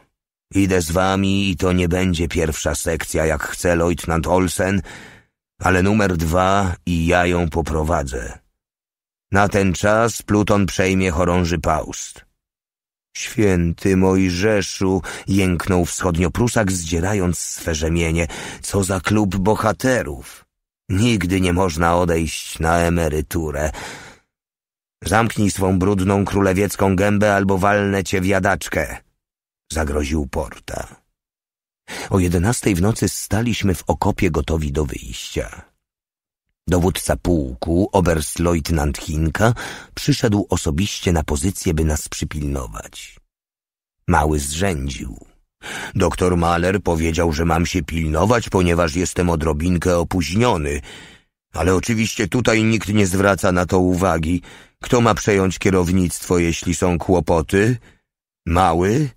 Idę z wami i to nie będzie pierwsza sekcja, jak chce Leutnant Olsen, ale numer dwa i ja ją poprowadzę. Na ten czas Pluton przejmie chorąży Paust. Święty Mojżeszu, jęknął wschodnioprusak, zdzierając swe rzemienie. Co za klub bohaterów! Nigdy nie można odejść na emeryturę. Zamknij swą brudną królewiecką gębę albo walnę cię w jadaczkę, zagroził Porta. O jedenastej w nocy staliśmy w okopie gotowi do wyjścia. Dowódca pułku, oberstleutnant Chinka, przyszedł osobiście na pozycję, by nas przypilnować. Mały zrzędził. Doktor Maler powiedział, że mam się pilnować, ponieważ jestem odrobinkę opóźniony, ale oczywiście tutaj nikt nie zwraca na to uwagi. Kto ma przejąć kierownictwo, jeśli są kłopoty? Mały?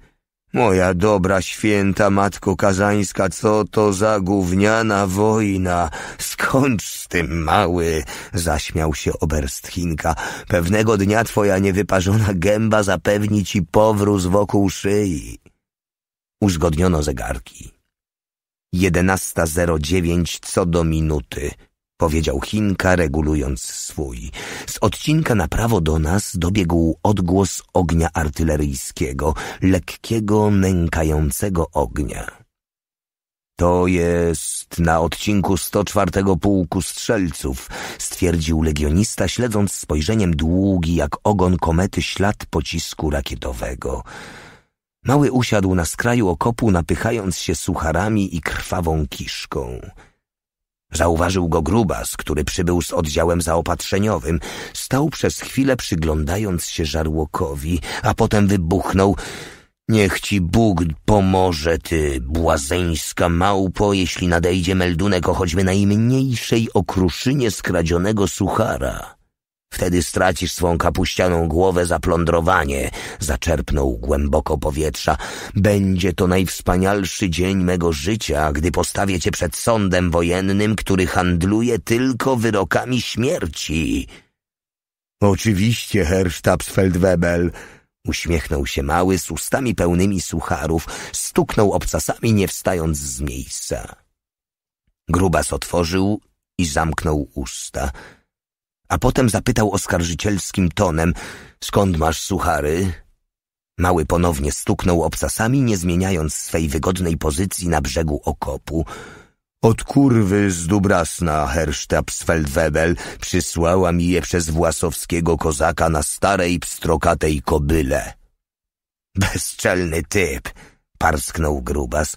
Moja dobra święta matko kazańska, co to za gówniana wojna? Skończ z tym, mały! Zaśmiał się Oberstchinka. Pewnego dnia twoja niewyparzona gęba zapewni ci powróz wokół szyi. Uzgodniono zegarki. Jedenasta zero dziewięć co do minuty powiedział Chinka, regulując swój. Z odcinka na prawo do nas dobiegł odgłos ognia artyleryjskiego, lekkiego, nękającego ognia. To jest na odcinku 104 pułku strzelców, stwierdził legionista, śledząc spojrzeniem długi jak ogon komety ślad pocisku rakietowego. Mały usiadł na skraju okopu, napychając się sucharami i krwawą kiszką. Zauważył go grubas, który przybył z oddziałem zaopatrzeniowym. Stał przez chwilę przyglądając się żarłokowi, a potem wybuchnął. Niech ci Bóg pomoże, ty błazeńska małpo, jeśli nadejdzie meldunek o choćby najmniejszej okruszynie skradzionego suchara. Wtedy stracisz swą kapuścianą głowę za plądrowanie. Zaczerpnął głęboko powietrza. Będzie to najwspanialszy dzień mego życia, gdy postawię cię przed sądem wojennym, który handluje tylko wyrokami śmierci. Oczywiście, Hersztabsfeldwebel. Uśmiechnął się mały z ustami pełnymi sucharów, stuknął obcasami, nie wstając z miejsca. Grubas otworzył i zamknął usta a potem zapytał oskarżycielskim tonem, skąd masz suchary? Mały ponownie stuknął obcasami, nie zmieniając swej wygodnej pozycji na brzegu okopu. Od kurwy z Dubrasna Hersztabsfeldwebel przysłała mi je przez własowskiego kozaka na starej, pstrokatej kobyle. Bezczelny typ, parsknął grubas.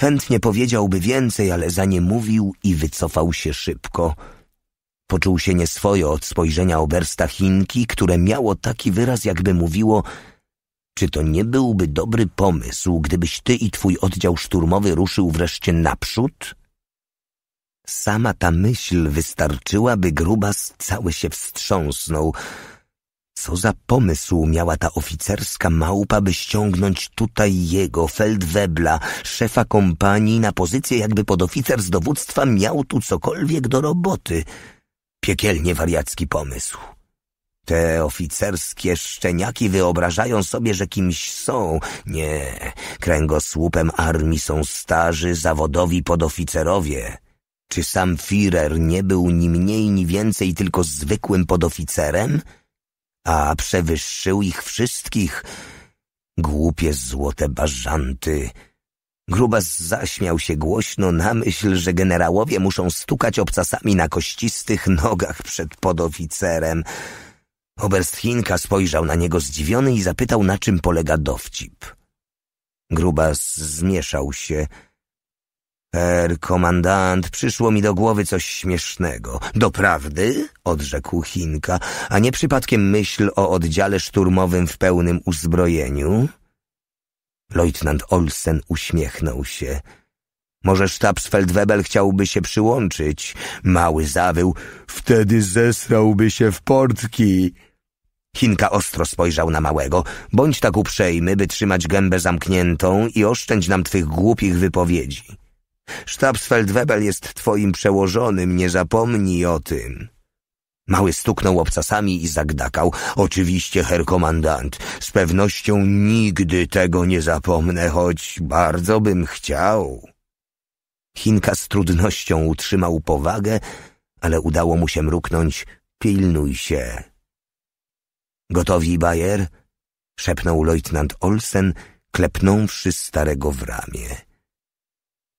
Chętnie powiedziałby więcej, ale za nie mówił i wycofał się szybko. Poczuł się nieswojo od spojrzenia obersta Chinki, które miało taki wyraz, jakby mówiło czy to nie byłby dobry pomysł, gdybyś ty i twój oddział szturmowy ruszył wreszcie naprzód? Sama ta myśl wystarczyła, by Grubas cały się wstrząsnął. Co za pomysł miała ta oficerska małpa, by ściągnąć tutaj jego, Feldwebla, szefa kompanii, na pozycję jakby podoficer z dowództwa miał tu cokolwiek do roboty – Piekielnie wariacki pomysł. Te oficerskie szczeniaki wyobrażają sobie, że kimś są. Nie, kręgosłupem armii są starzy, zawodowi podoficerowie. Czy sam Firer nie był ni mniej, ni więcej tylko zwykłym podoficerem? A przewyższył ich wszystkich. Głupie złote bażanty. Grubas zaśmiał się głośno na myśl, że generałowie muszą stukać obcasami na kościstych nogach przed podoficerem. Oberstchinka spojrzał na niego zdziwiony i zapytał, na czym polega dowcip. Grubas zmieszał się. Er, komandant, przyszło mi do głowy coś śmiesznego. Doprawdy? odrzekł Chinka, a nie przypadkiem myśl o oddziale szturmowym w pełnym uzbrojeniu? Leutnant Olsen uśmiechnął się. Może Sztabsfeldwebel chciałby się przyłączyć. Mały zawył. Wtedy zesrałby się w portki. Chinka ostro spojrzał na małego. Bądź tak uprzejmy, by trzymać gębę zamkniętą i oszczędź nam twych głupich wypowiedzi. Sztabsfeldwebel jest twoim przełożonym, nie zapomnij o tym. Mały stuknął obcasami i zagdakał. Oczywiście, herr komandant, z pewnością nigdy tego nie zapomnę, choć bardzo bym chciał. Chinka z trudnością utrzymał powagę, ale udało mu się mruknąć pilnuj się. Gotowi, Bayer? szepnął leutnant Olsen, klepnąwszy starego w ramię.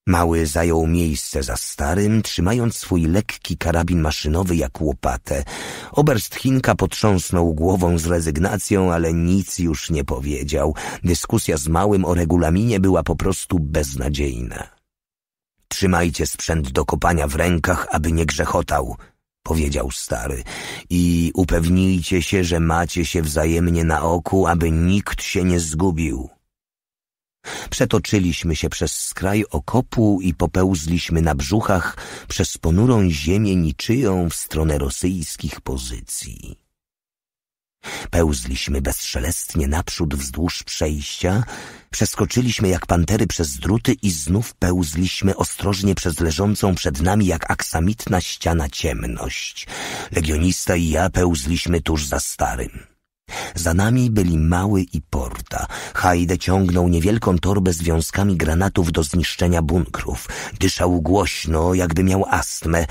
Mały zajął miejsce za starym, trzymając swój lekki karabin maszynowy jak łopatę. Oberst Chinka potrząsnął głową z rezygnacją, ale nic już nie powiedział. Dyskusja z małym o regulaminie była po prostu beznadziejna. Trzymajcie sprzęt do kopania w rękach, aby nie grzechotał, powiedział stary, i upewnijcie się, że macie się wzajemnie na oku, aby nikt się nie zgubił. Przetoczyliśmy się przez skraj okopu i popełzliśmy na brzuchach przez ponurą ziemię niczyją w stronę rosyjskich pozycji. Pełzliśmy bezszelestnie naprzód wzdłuż przejścia, przeskoczyliśmy jak pantery przez druty i znów pełzliśmy ostrożnie przez leżącą przed nami jak aksamitna ściana ciemność. Legionista i ja pełzliśmy tuż za starym. Za nami byli Mały i Porta. Haide ciągnął niewielką torbę z wiązkami granatów do zniszczenia bunkrów. Dyszał głośno, jakby miał astmę.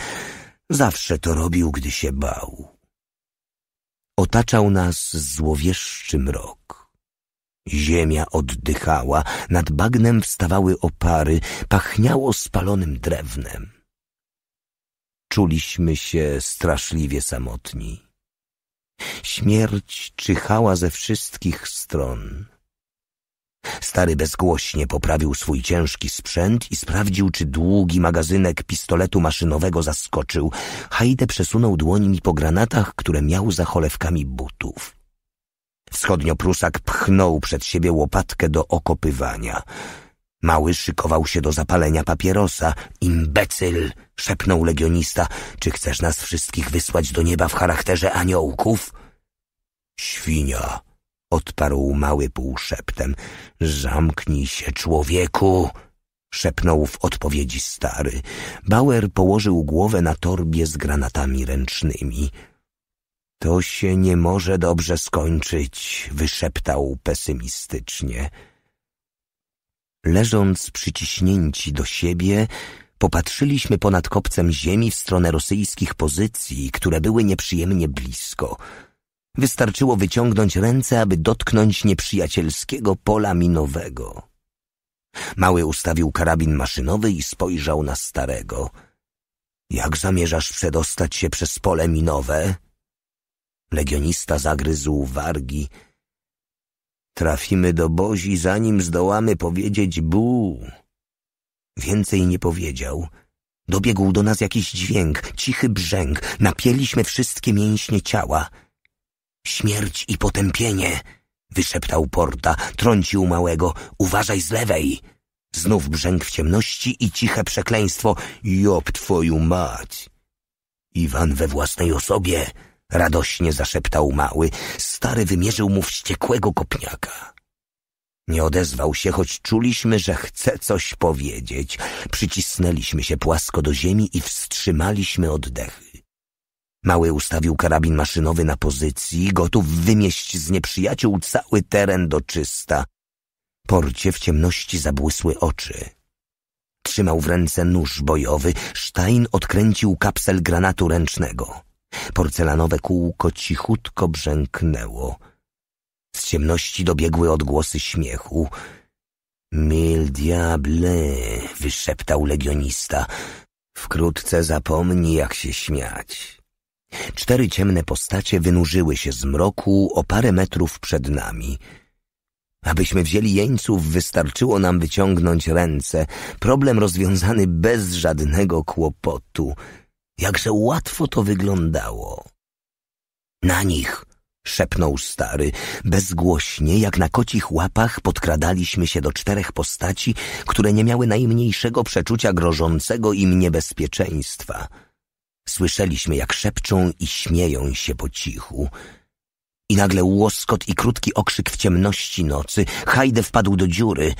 Zawsze to robił, gdy się bał. Otaczał nas złowieszczy mrok. Ziemia oddychała, nad bagnem wstawały opary, pachniało spalonym drewnem. Czuliśmy się straszliwie samotni. Śmierć czyhała ze wszystkich stron. Stary bezgłośnie poprawił swój ciężki sprzęt i sprawdził, czy długi magazynek pistoletu maszynowego zaskoczył. Haide przesunął dłońmi po granatach, które miał za cholewkami butów. Wschodnio prusak pchnął przed siebie łopatkę do okopywania. Mały szykował się do zapalenia papierosa. Imbecyl! szepnął legionista. Czy chcesz nas wszystkich wysłać do nieba w charakterze aniołków? Świnia! odparł mały półszeptem. Zamknij się, człowieku! szepnął w odpowiedzi stary. Bauer położył głowę na torbie z granatami ręcznymi. To się nie może dobrze skończyć, wyszeptał pesymistycznie. Leżąc przyciśnięci do siebie, popatrzyliśmy ponad kopcem ziemi w stronę rosyjskich pozycji, które były nieprzyjemnie blisko. Wystarczyło wyciągnąć ręce, aby dotknąć nieprzyjacielskiego pola minowego. Mały ustawił karabin maszynowy i spojrzał na starego. Jak zamierzasz przedostać się przez pole minowe? Legionista zagryzł wargi, Trafimy do Bozi, zanim zdołamy powiedzieć bu. Więcej nie powiedział. Dobiegł do nas jakiś dźwięk, cichy brzęk. Napięliśmy wszystkie mięśnie ciała. Śmierć i potępienie, wyszeptał Porta, trącił małego. Uważaj z lewej. Znów brzęk w ciemności i ciche przekleństwo. Job twoju mać. Iwan we własnej osobie radośnie zaszeptał mały. Stary wymierzył mu wściekłego kopniaka. Nie odezwał się, choć czuliśmy, że chce coś powiedzieć. Przycisnęliśmy się płasko do ziemi i wstrzymaliśmy oddechy. Mały ustawił karabin maszynowy na pozycji, gotów wymieść z nieprzyjaciół cały teren do czysta. Porcie w ciemności zabłysły oczy. Trzymał w ręce nóż bojowy, Stein odkręcił kapsel granatu ręcznego. Porcelanowe kółko cichutko brzęknęło. Z ciemności dobiegły odgłosy śmiechu. Mil diable, wyszeptał legionista. Wkrótce zapomni, jak się śmiać. Cztery ciemne postacie wynurzyły się z mroku o parę metrów przed nami. Abyśmy wzięli jeńców, wystarczyło nam wyciągnąć ręce. Problem rozwiązany bez żadnego kłopotu. Jakże łatwo to wyglądało. Na nich, szepnął stary, bezgłośnie, jak na kocich łapach, podkradaliśmy się do czterech postaci, które nie miały najmniejszego przeczucia grożącego im niebezpieczeństwa. Słyszeliśmy, jak szepczą i śmieją się po cichu. I nagle łoskot i krótki okrzyk w ciemności nocy. Hajde wpadł do dziury.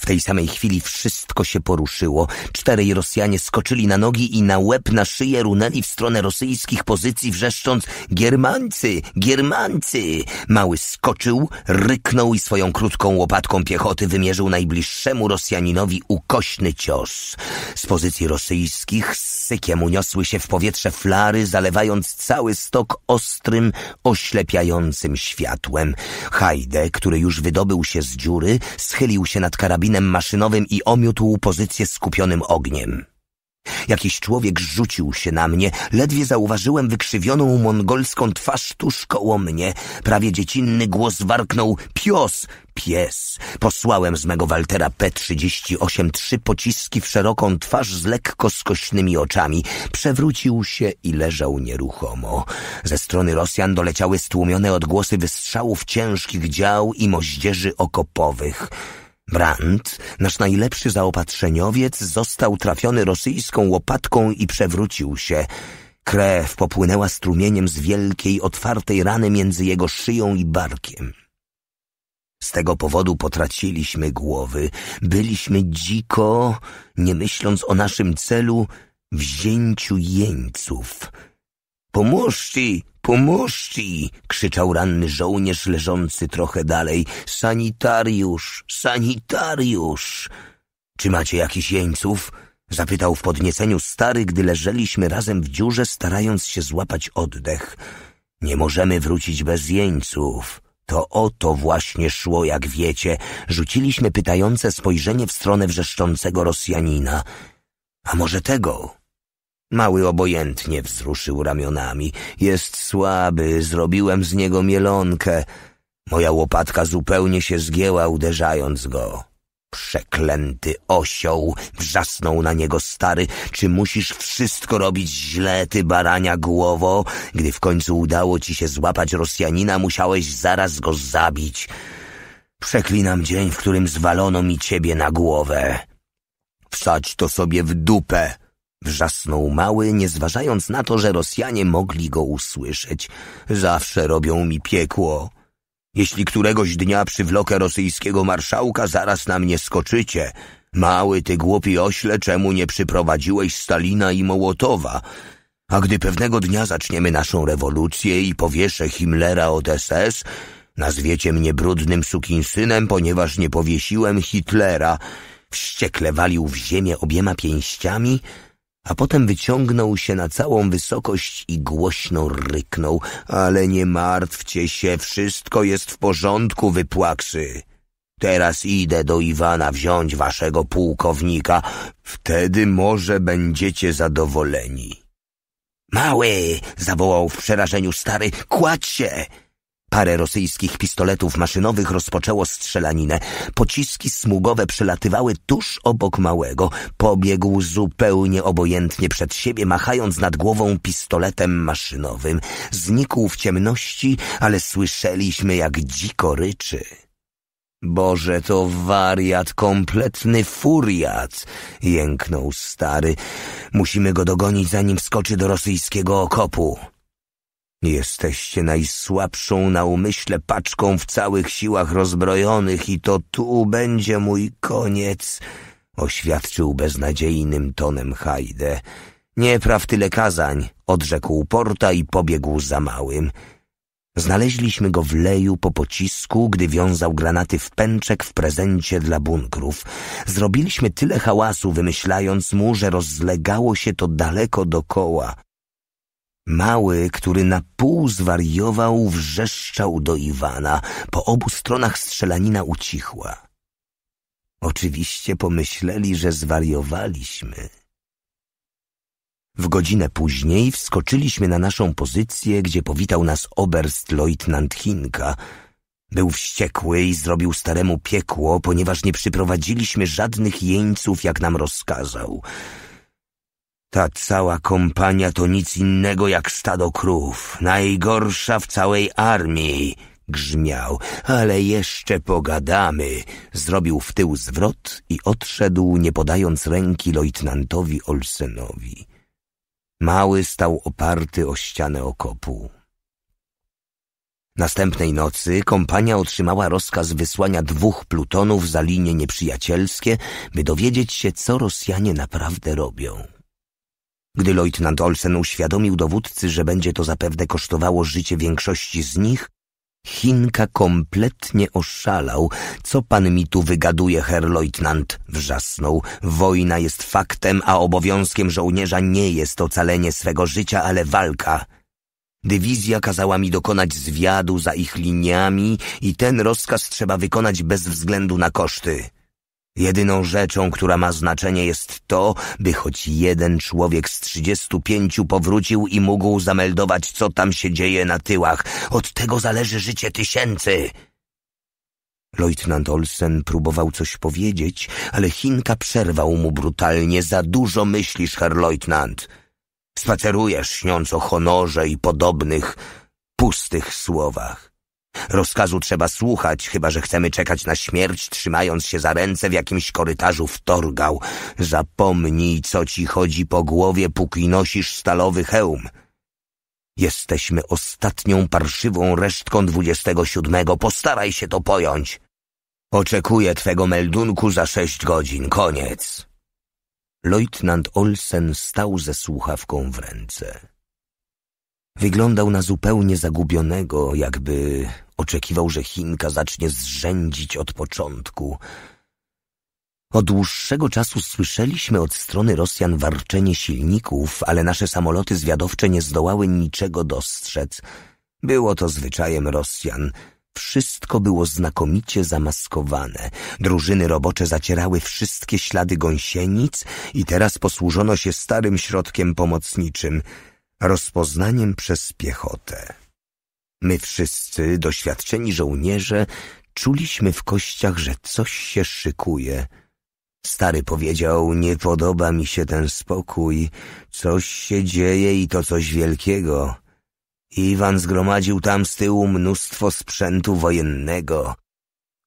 W tej samej chwili wszystko się poruszyło. Czterej Rosjanie skoczyli na nogi i na łeb na szyję runęli w stronę rosyjskich pozycji, wrzeszcząc Giermancy! Giermancy! Mały skoczył, ryknął i swoją krótką łopatką piechoty wymierzył najbliższemu Rosjaninowi ukośny cios. Z pozycji rosyjskich z sykiem uniosły się w powietrze flary, zalewając cały stok ostrym, oślepiającym światłem. Hajde, który już wydobył się z dziury, schylił się nad karabiną maszynowym i omiótł pozycję skupionym ogniem. Jakiś człowiek rzucił się na mnie, ledwie zauważyłem wykrzywioną mongolską twarz tuż koło mnie. Prawie dziecinny głos warknął pios, pies. Posłałem z mego Waltera P-38 trzy pociski w szeroką twarz z lekko skośnymi oczami. Przewrócił się i leżał nieruchomo. Ze strony Rosjan doleciały stłumione odgłosy wystrzałów ciężkich dział i moździerzy okopowych. Brandt, nasz najlepszy zaopatrzeniowiec, został trafiony rosyjską łopatką i przewrócił się. Krew popłynęła strumieniem z wielkiej, otwartej rany między jego szyją i barkiem. Z tego powodu potraciliśmy głowy, byliśmy dziko, nie myśląc o naszym celu, wzięciu jeńców. Pomóżcie! Pomóżci! krzyczał ranny żołnierz leżący trochę dalej. Sanitariusz! Sanitariusz! Czy macie jakiś jeńców? Zapytał w podnieceniu stary, gdy leżeliśmy razem w dziurze, starając się złapać oddech. Nie możemy wrócić bez jeńców. To o to właśnie szło, jak wiecie. Rzuciliśmy pytające spojrzenie w stronę wrzeszczącego Rosjanina. A może tego? Mały obojętnie wzruszył ramionami. Jest słaby, zrobiłem z niego mielonkę. Moja łopatka zupełnie się zgięła, uderzając go. Przeklęty osioł, wrzasnął na niego stary. Czy musisz wszystko robić źle, ty barania głowo? Gdy w końcu udało ci się złapać Rosjanina, musiałeś zaraz go zabić. Przeklinam dzień, w którym zwalono mi ciebie na głowę. Wsadź to sobie w dupę, Wrzasnął mały, nie zważając na to, że Rosjanie mogli go usłyszeć. Zawsze robią mi piekło. Jeśli któregoś dnia przywlokę rosyjskiego marszałka, zaraz na mnie skoczycie. Mały ty głupi ośle, czemu nie przyprowadziłeś Stalina i Mołotowa? A gdy pewnego dnia zaczniemy naszą rewolucję i powieszę Himmlera od SS, nazwiecie mnie brudnym sukinsynem, ponieważ nie powiesiłem Hitlera. Wściekle walił w ziemię obiema pięściami – a potem wyciągnął się na całą wysokość i głośno ryknął. Ale nie martwcie się, wszystko jest w porządku, wypłaksy. Teraz idę do Iwana wziąć waszego pułkownika. Wtedy może będziecie zadowoleni. Mały! zawołał w przerażeniu stary. Kładź się! Parę rosyjskich pistoletów maszynowych rozpoczęło strzelaninę. Pociski smugowe przelatywały tuż obok małego. Pobiegł zupełnie obojętnie przed siebie, machając nad głową pistoletem maszynowym. Znikł w ciemności, ale słyszeliśmy, jak dziko ryczy. Boże, to wariat, kompletny furiat, jęknął stary. Musimy go dogonić, zanim skoczy do rosyjskiego okopu. Jesteście najsłabszą na umyśle paczką w całych siłach rozbrojonych i to tu będzie mój koniec, oświadczył beznadziejnym tonem Hajde. Nie praw tyle kazań, odrzekł Porta i pobiegł za małym. Znaleźliśmy go w leju po pocisku, gdy wiązał granaty w pęczek w prezencie dla bunkrów. Zrobiliśmy tyle hałasu, wymyślając mu, że rozlegało się to daleko dokoła. Mały, który na pół zwariował, wrzeszczał do Iwana. Po obu stronach strzelanina ucichła. Oczywiście pomyśleli, że zwariowaliśmy. W godzinę później wskoczyliśmy na naszą pozycję, gdzie powitał nas oberst oberstleutnant Chinka. Był wściekły i zrobił staremu piekło, ponieważ nie przyprowadziliśmy żadnych jeńców, jak nam rozkazał. Ta cała kompania to nic innego jak stado krów, najgorsza w całej armii, grzmiał, ale jeszcze pogadamy. Zrobił w tył zwrot i odszedł, nie podając ręki lojtnantowi Olsenowi. Mały stał oparty o ścianę okopu. Następnej nocy kompania otrzymała rozkaz wysłania dwóch plutonów za linie nieprzyjacielskie, by dowiedzieć się, co Rosjanie naprawdę robią. Gdy lejtnant Olsen uświadomił dowódcy, że będzie to zapewne kosztowało życie większości z nich, Chinka kompletnie oszalał. Co pan mi tu wygaduje, herr lejtnant? Wrzasnął. Wojna jest faktem, a obowiązkiem żołnierza nie jest ocalenie swego życia, ale walka. Dywizja kazała mi dokonać zwiadu za ich liniami i ten rozkaz trzeba wykonać bez względu na koszty. Jedyną rzeczą, która ma znaczenie jest to, by choć jeden człowiek z trzydziestu pięciu powrócił i mógł zameldować, co tam się dzieje na tyłach. Od tego zależy życie tysięcy. Leutnant Olsen próbował coś powiedzieć, ale Chinka przerwał mu brutalnie. Za dużo myślisz, herr Leutnant. Spacerujesz śniąc o honorze i podobnych, pustych słowach. Rozkazu trzeba słuchać, chyba że chcemy czekać na śmierć, trzymając się za ręce w jakimś korytarzu wtorgał. Zapomnij, co ci chodzi po głowie, póki nosisz stalowy hełm. Jesteśmy ostatnią parszywą resztką dwudziestego siódmego. Postaraj się to pojąć. Oczekuję twego meldunku za sześć godzin. Koniec. Leutnant Olsen stał ze słuchawką w ręce. Wyglądał na zupełnie zagubionego, jakby oczekiwał, że Chinka zacznie zrzędzić od początku. Od dłuższego czasu słyszeliśmy od strony Rosjan warczenie silników, ale nasze samoloty zwiadowcze nie zdołały niczego dostrzec. Było to zwyczajem Rosjan. Wszystko było znakomicie zamaskowane. Drużyny robocze zacierały wszystkie ślady gąsienic i teraz posłużono się starym środkiem pomocniczym – rozpoznaniem przez piechotę. My wszyscy, doświadczeni żołnierze, czuliśmy w kościach, że coś się szykuje. Stary powiedział, nie podoba mi się ten spokój, coś się dzieje i to coś wielkiego. Iwan zgromadził tam z tyłu mnóstwo sprzętu wojennego.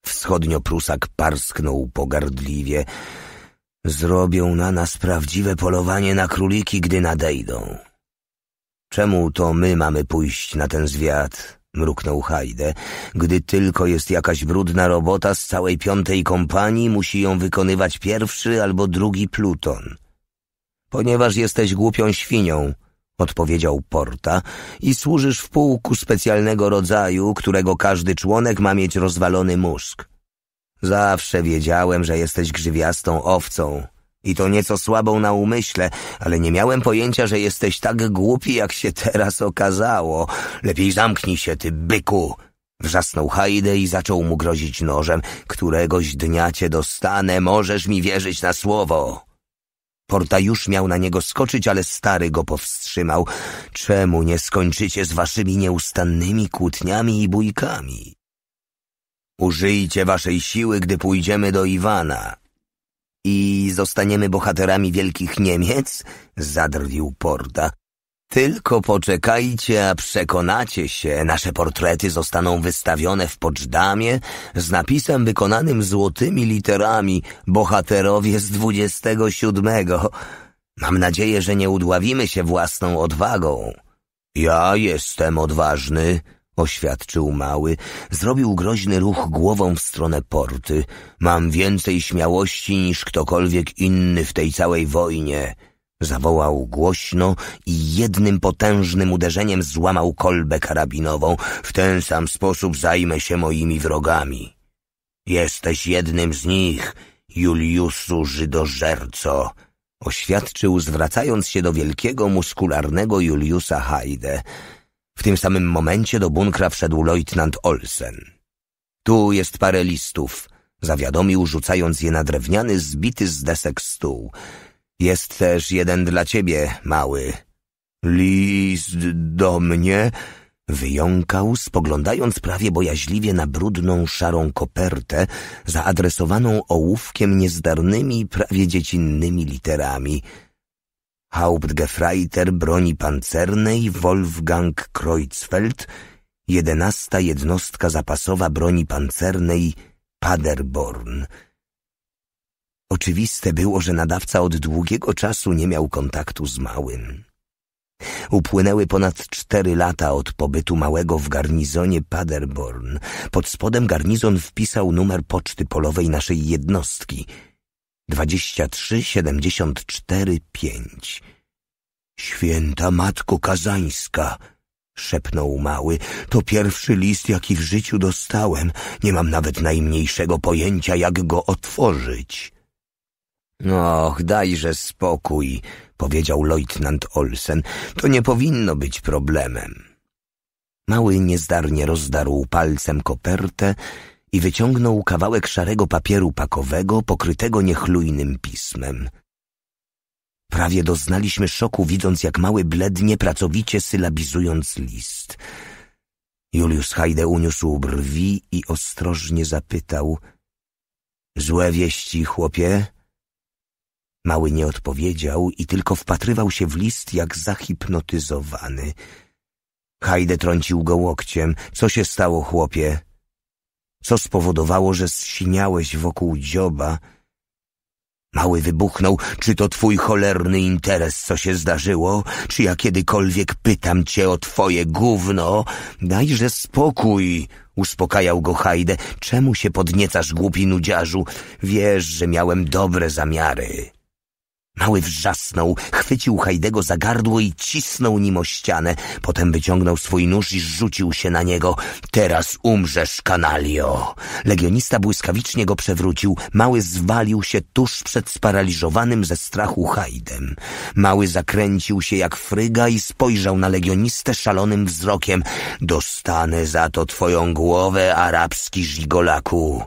Wschodnio-Prusak parsknął pogardliwie. Zrobią na nas prawdziwe polowanie na króliki, gdy nadejdą. Czemu to my mamy pójść na ten zwiat? mruknął Hajde. Gdy tylko jest jakaś brudna robota z całej piątej kompanii, musi ją wykonywać pierwszy albo drugi pluton. Ponieważ jesteś głupią świnią, odpowiedział Porta, i służysz w pułku specjalnego rodzaju, którego każdy członek ma mieć rozwalony mózg. Zawsze wiedziałem, że jesteś grzywiastą owcą, i to nieco słabą na umyśle, ale nie miałem pojęcia, że jesteś tak głupi, jak się teraz okazało. Lepiej zamknij się, ty byku! Wrzasnął Hajdę i zaczął mu grozić nożem. Któregoś dnia cię dostanę, możesz mi wierzyć na słowo. Porta już miał na niego skoczyć, ale stary go powstrzymał. Czemu nie skończycie z waszymi nieustannymi kłótniami i bójkami? Użyjcie waszej siły, gdy pójdziemy do Iwana. I zostaniemy bohaterami wielkich Niemiec? Zadrwił Porta. Tylko poczekajcie, a przekonacie się. Nasze portrety zostaną wystawione w Poczdamie z napisem wykonanym złotymi literami Bohaterowie z 27. Mam nadzieję, że nie udławimy się własną odwagą. Ja jestem odważny, oświadczył mały, zrobił groźny ruch głową w stronę porty. Mam więcej śmiałości niż ktokolwiek inny w tej całej wojnie. Zawołał głośno i jednym potężnym uderzeniem złamał kolbę karabinową. W ten sam sposób zajmę się moimi wrogami. Jesteś jednym z nich, Juliuszu Żydożerco, oświadczył zwracając się do wielkiego muskularnego Juliusa Hajde. W tym samym momencie do bunkra wszedł lejtnant Olsen. Tu jest parę listów, zawiadomił, rzucając je na drewniany, zbity z desek stół. Jest też jeden dla ciebie, mały. List do mnie? Wyjąkał, spoglądając prawie bojaźliwie na brudną, szarą kopertę, zaadresowaną ołówkiem niezdarnymi, prawie dziecinnymi literami – Hauptgefreiter broni pancernej Wolfgang Kreuzfeld, jedenasta jednostka zapasowa broni pancernej Paderborn. Oczywiste było, że nadawca od długiego czasu nie miał kontaktu z małym. Upłynęły ponad cztery lata od pobytu małego w garnizonie Paderborn. Pod spodem garnizon wpisał numer poczty polowej naszej jednostki – 23 74 5. Święta Matko Kazańska, szepnął mały, to pierwszy list, jaki w życiu dostałem. Nie mam nawet najmniejszego pojęcia, jak go otworzyć. Och, dajże spokój, powiedział lejtnant Olsen. To nie powinno być problemem. Mały niezdarnie rozdarł palcem kopertę i wyciągnął kawałek szarego papieru pakowego pokrytego niechlujnym pismem. Prawie doznaliśmy szoku, widząc jak mały blednie pracowicie sylabizując list. Juliusz Hajde uniósł brwi i ostrożnie zapytał — Złe wieści, chłopie? Mały nie odpowiedział i tylko wpatrywał się w list jak zahipnotyzowany. Hajde trącił go łokciem. — Co się stało, chłopie? co spowodowało, że zsiniałeś wokół dzioba. Mały wybuchnął, czy to twój cholerny interes, co się zdarzyło? Czy ja kiedykolwiek pytam cię o twoje gówno? Dajże spokój, uspokajał go Hajde. Czemu się podniecasz, głupi nudziarzu? Wiesz, że miałem dobre zamiary. Mały wrzasnął, chwycił Hajdego za gardło i cisnął nim o ścianę. Potem wyciągnął swój nóż i rzucił się na niego. Teraz umrzesz, kanalio! Legionista błyskawicznie go przewrócił. Mały zwalił się tuż przed sparaliżowanym ze strachu Hajdem. Mały zakręcił się jak fryga i spojrzał na legionistę szalonym wzrokiem. Dostanę za to twoją głowę, arabski żigolaku!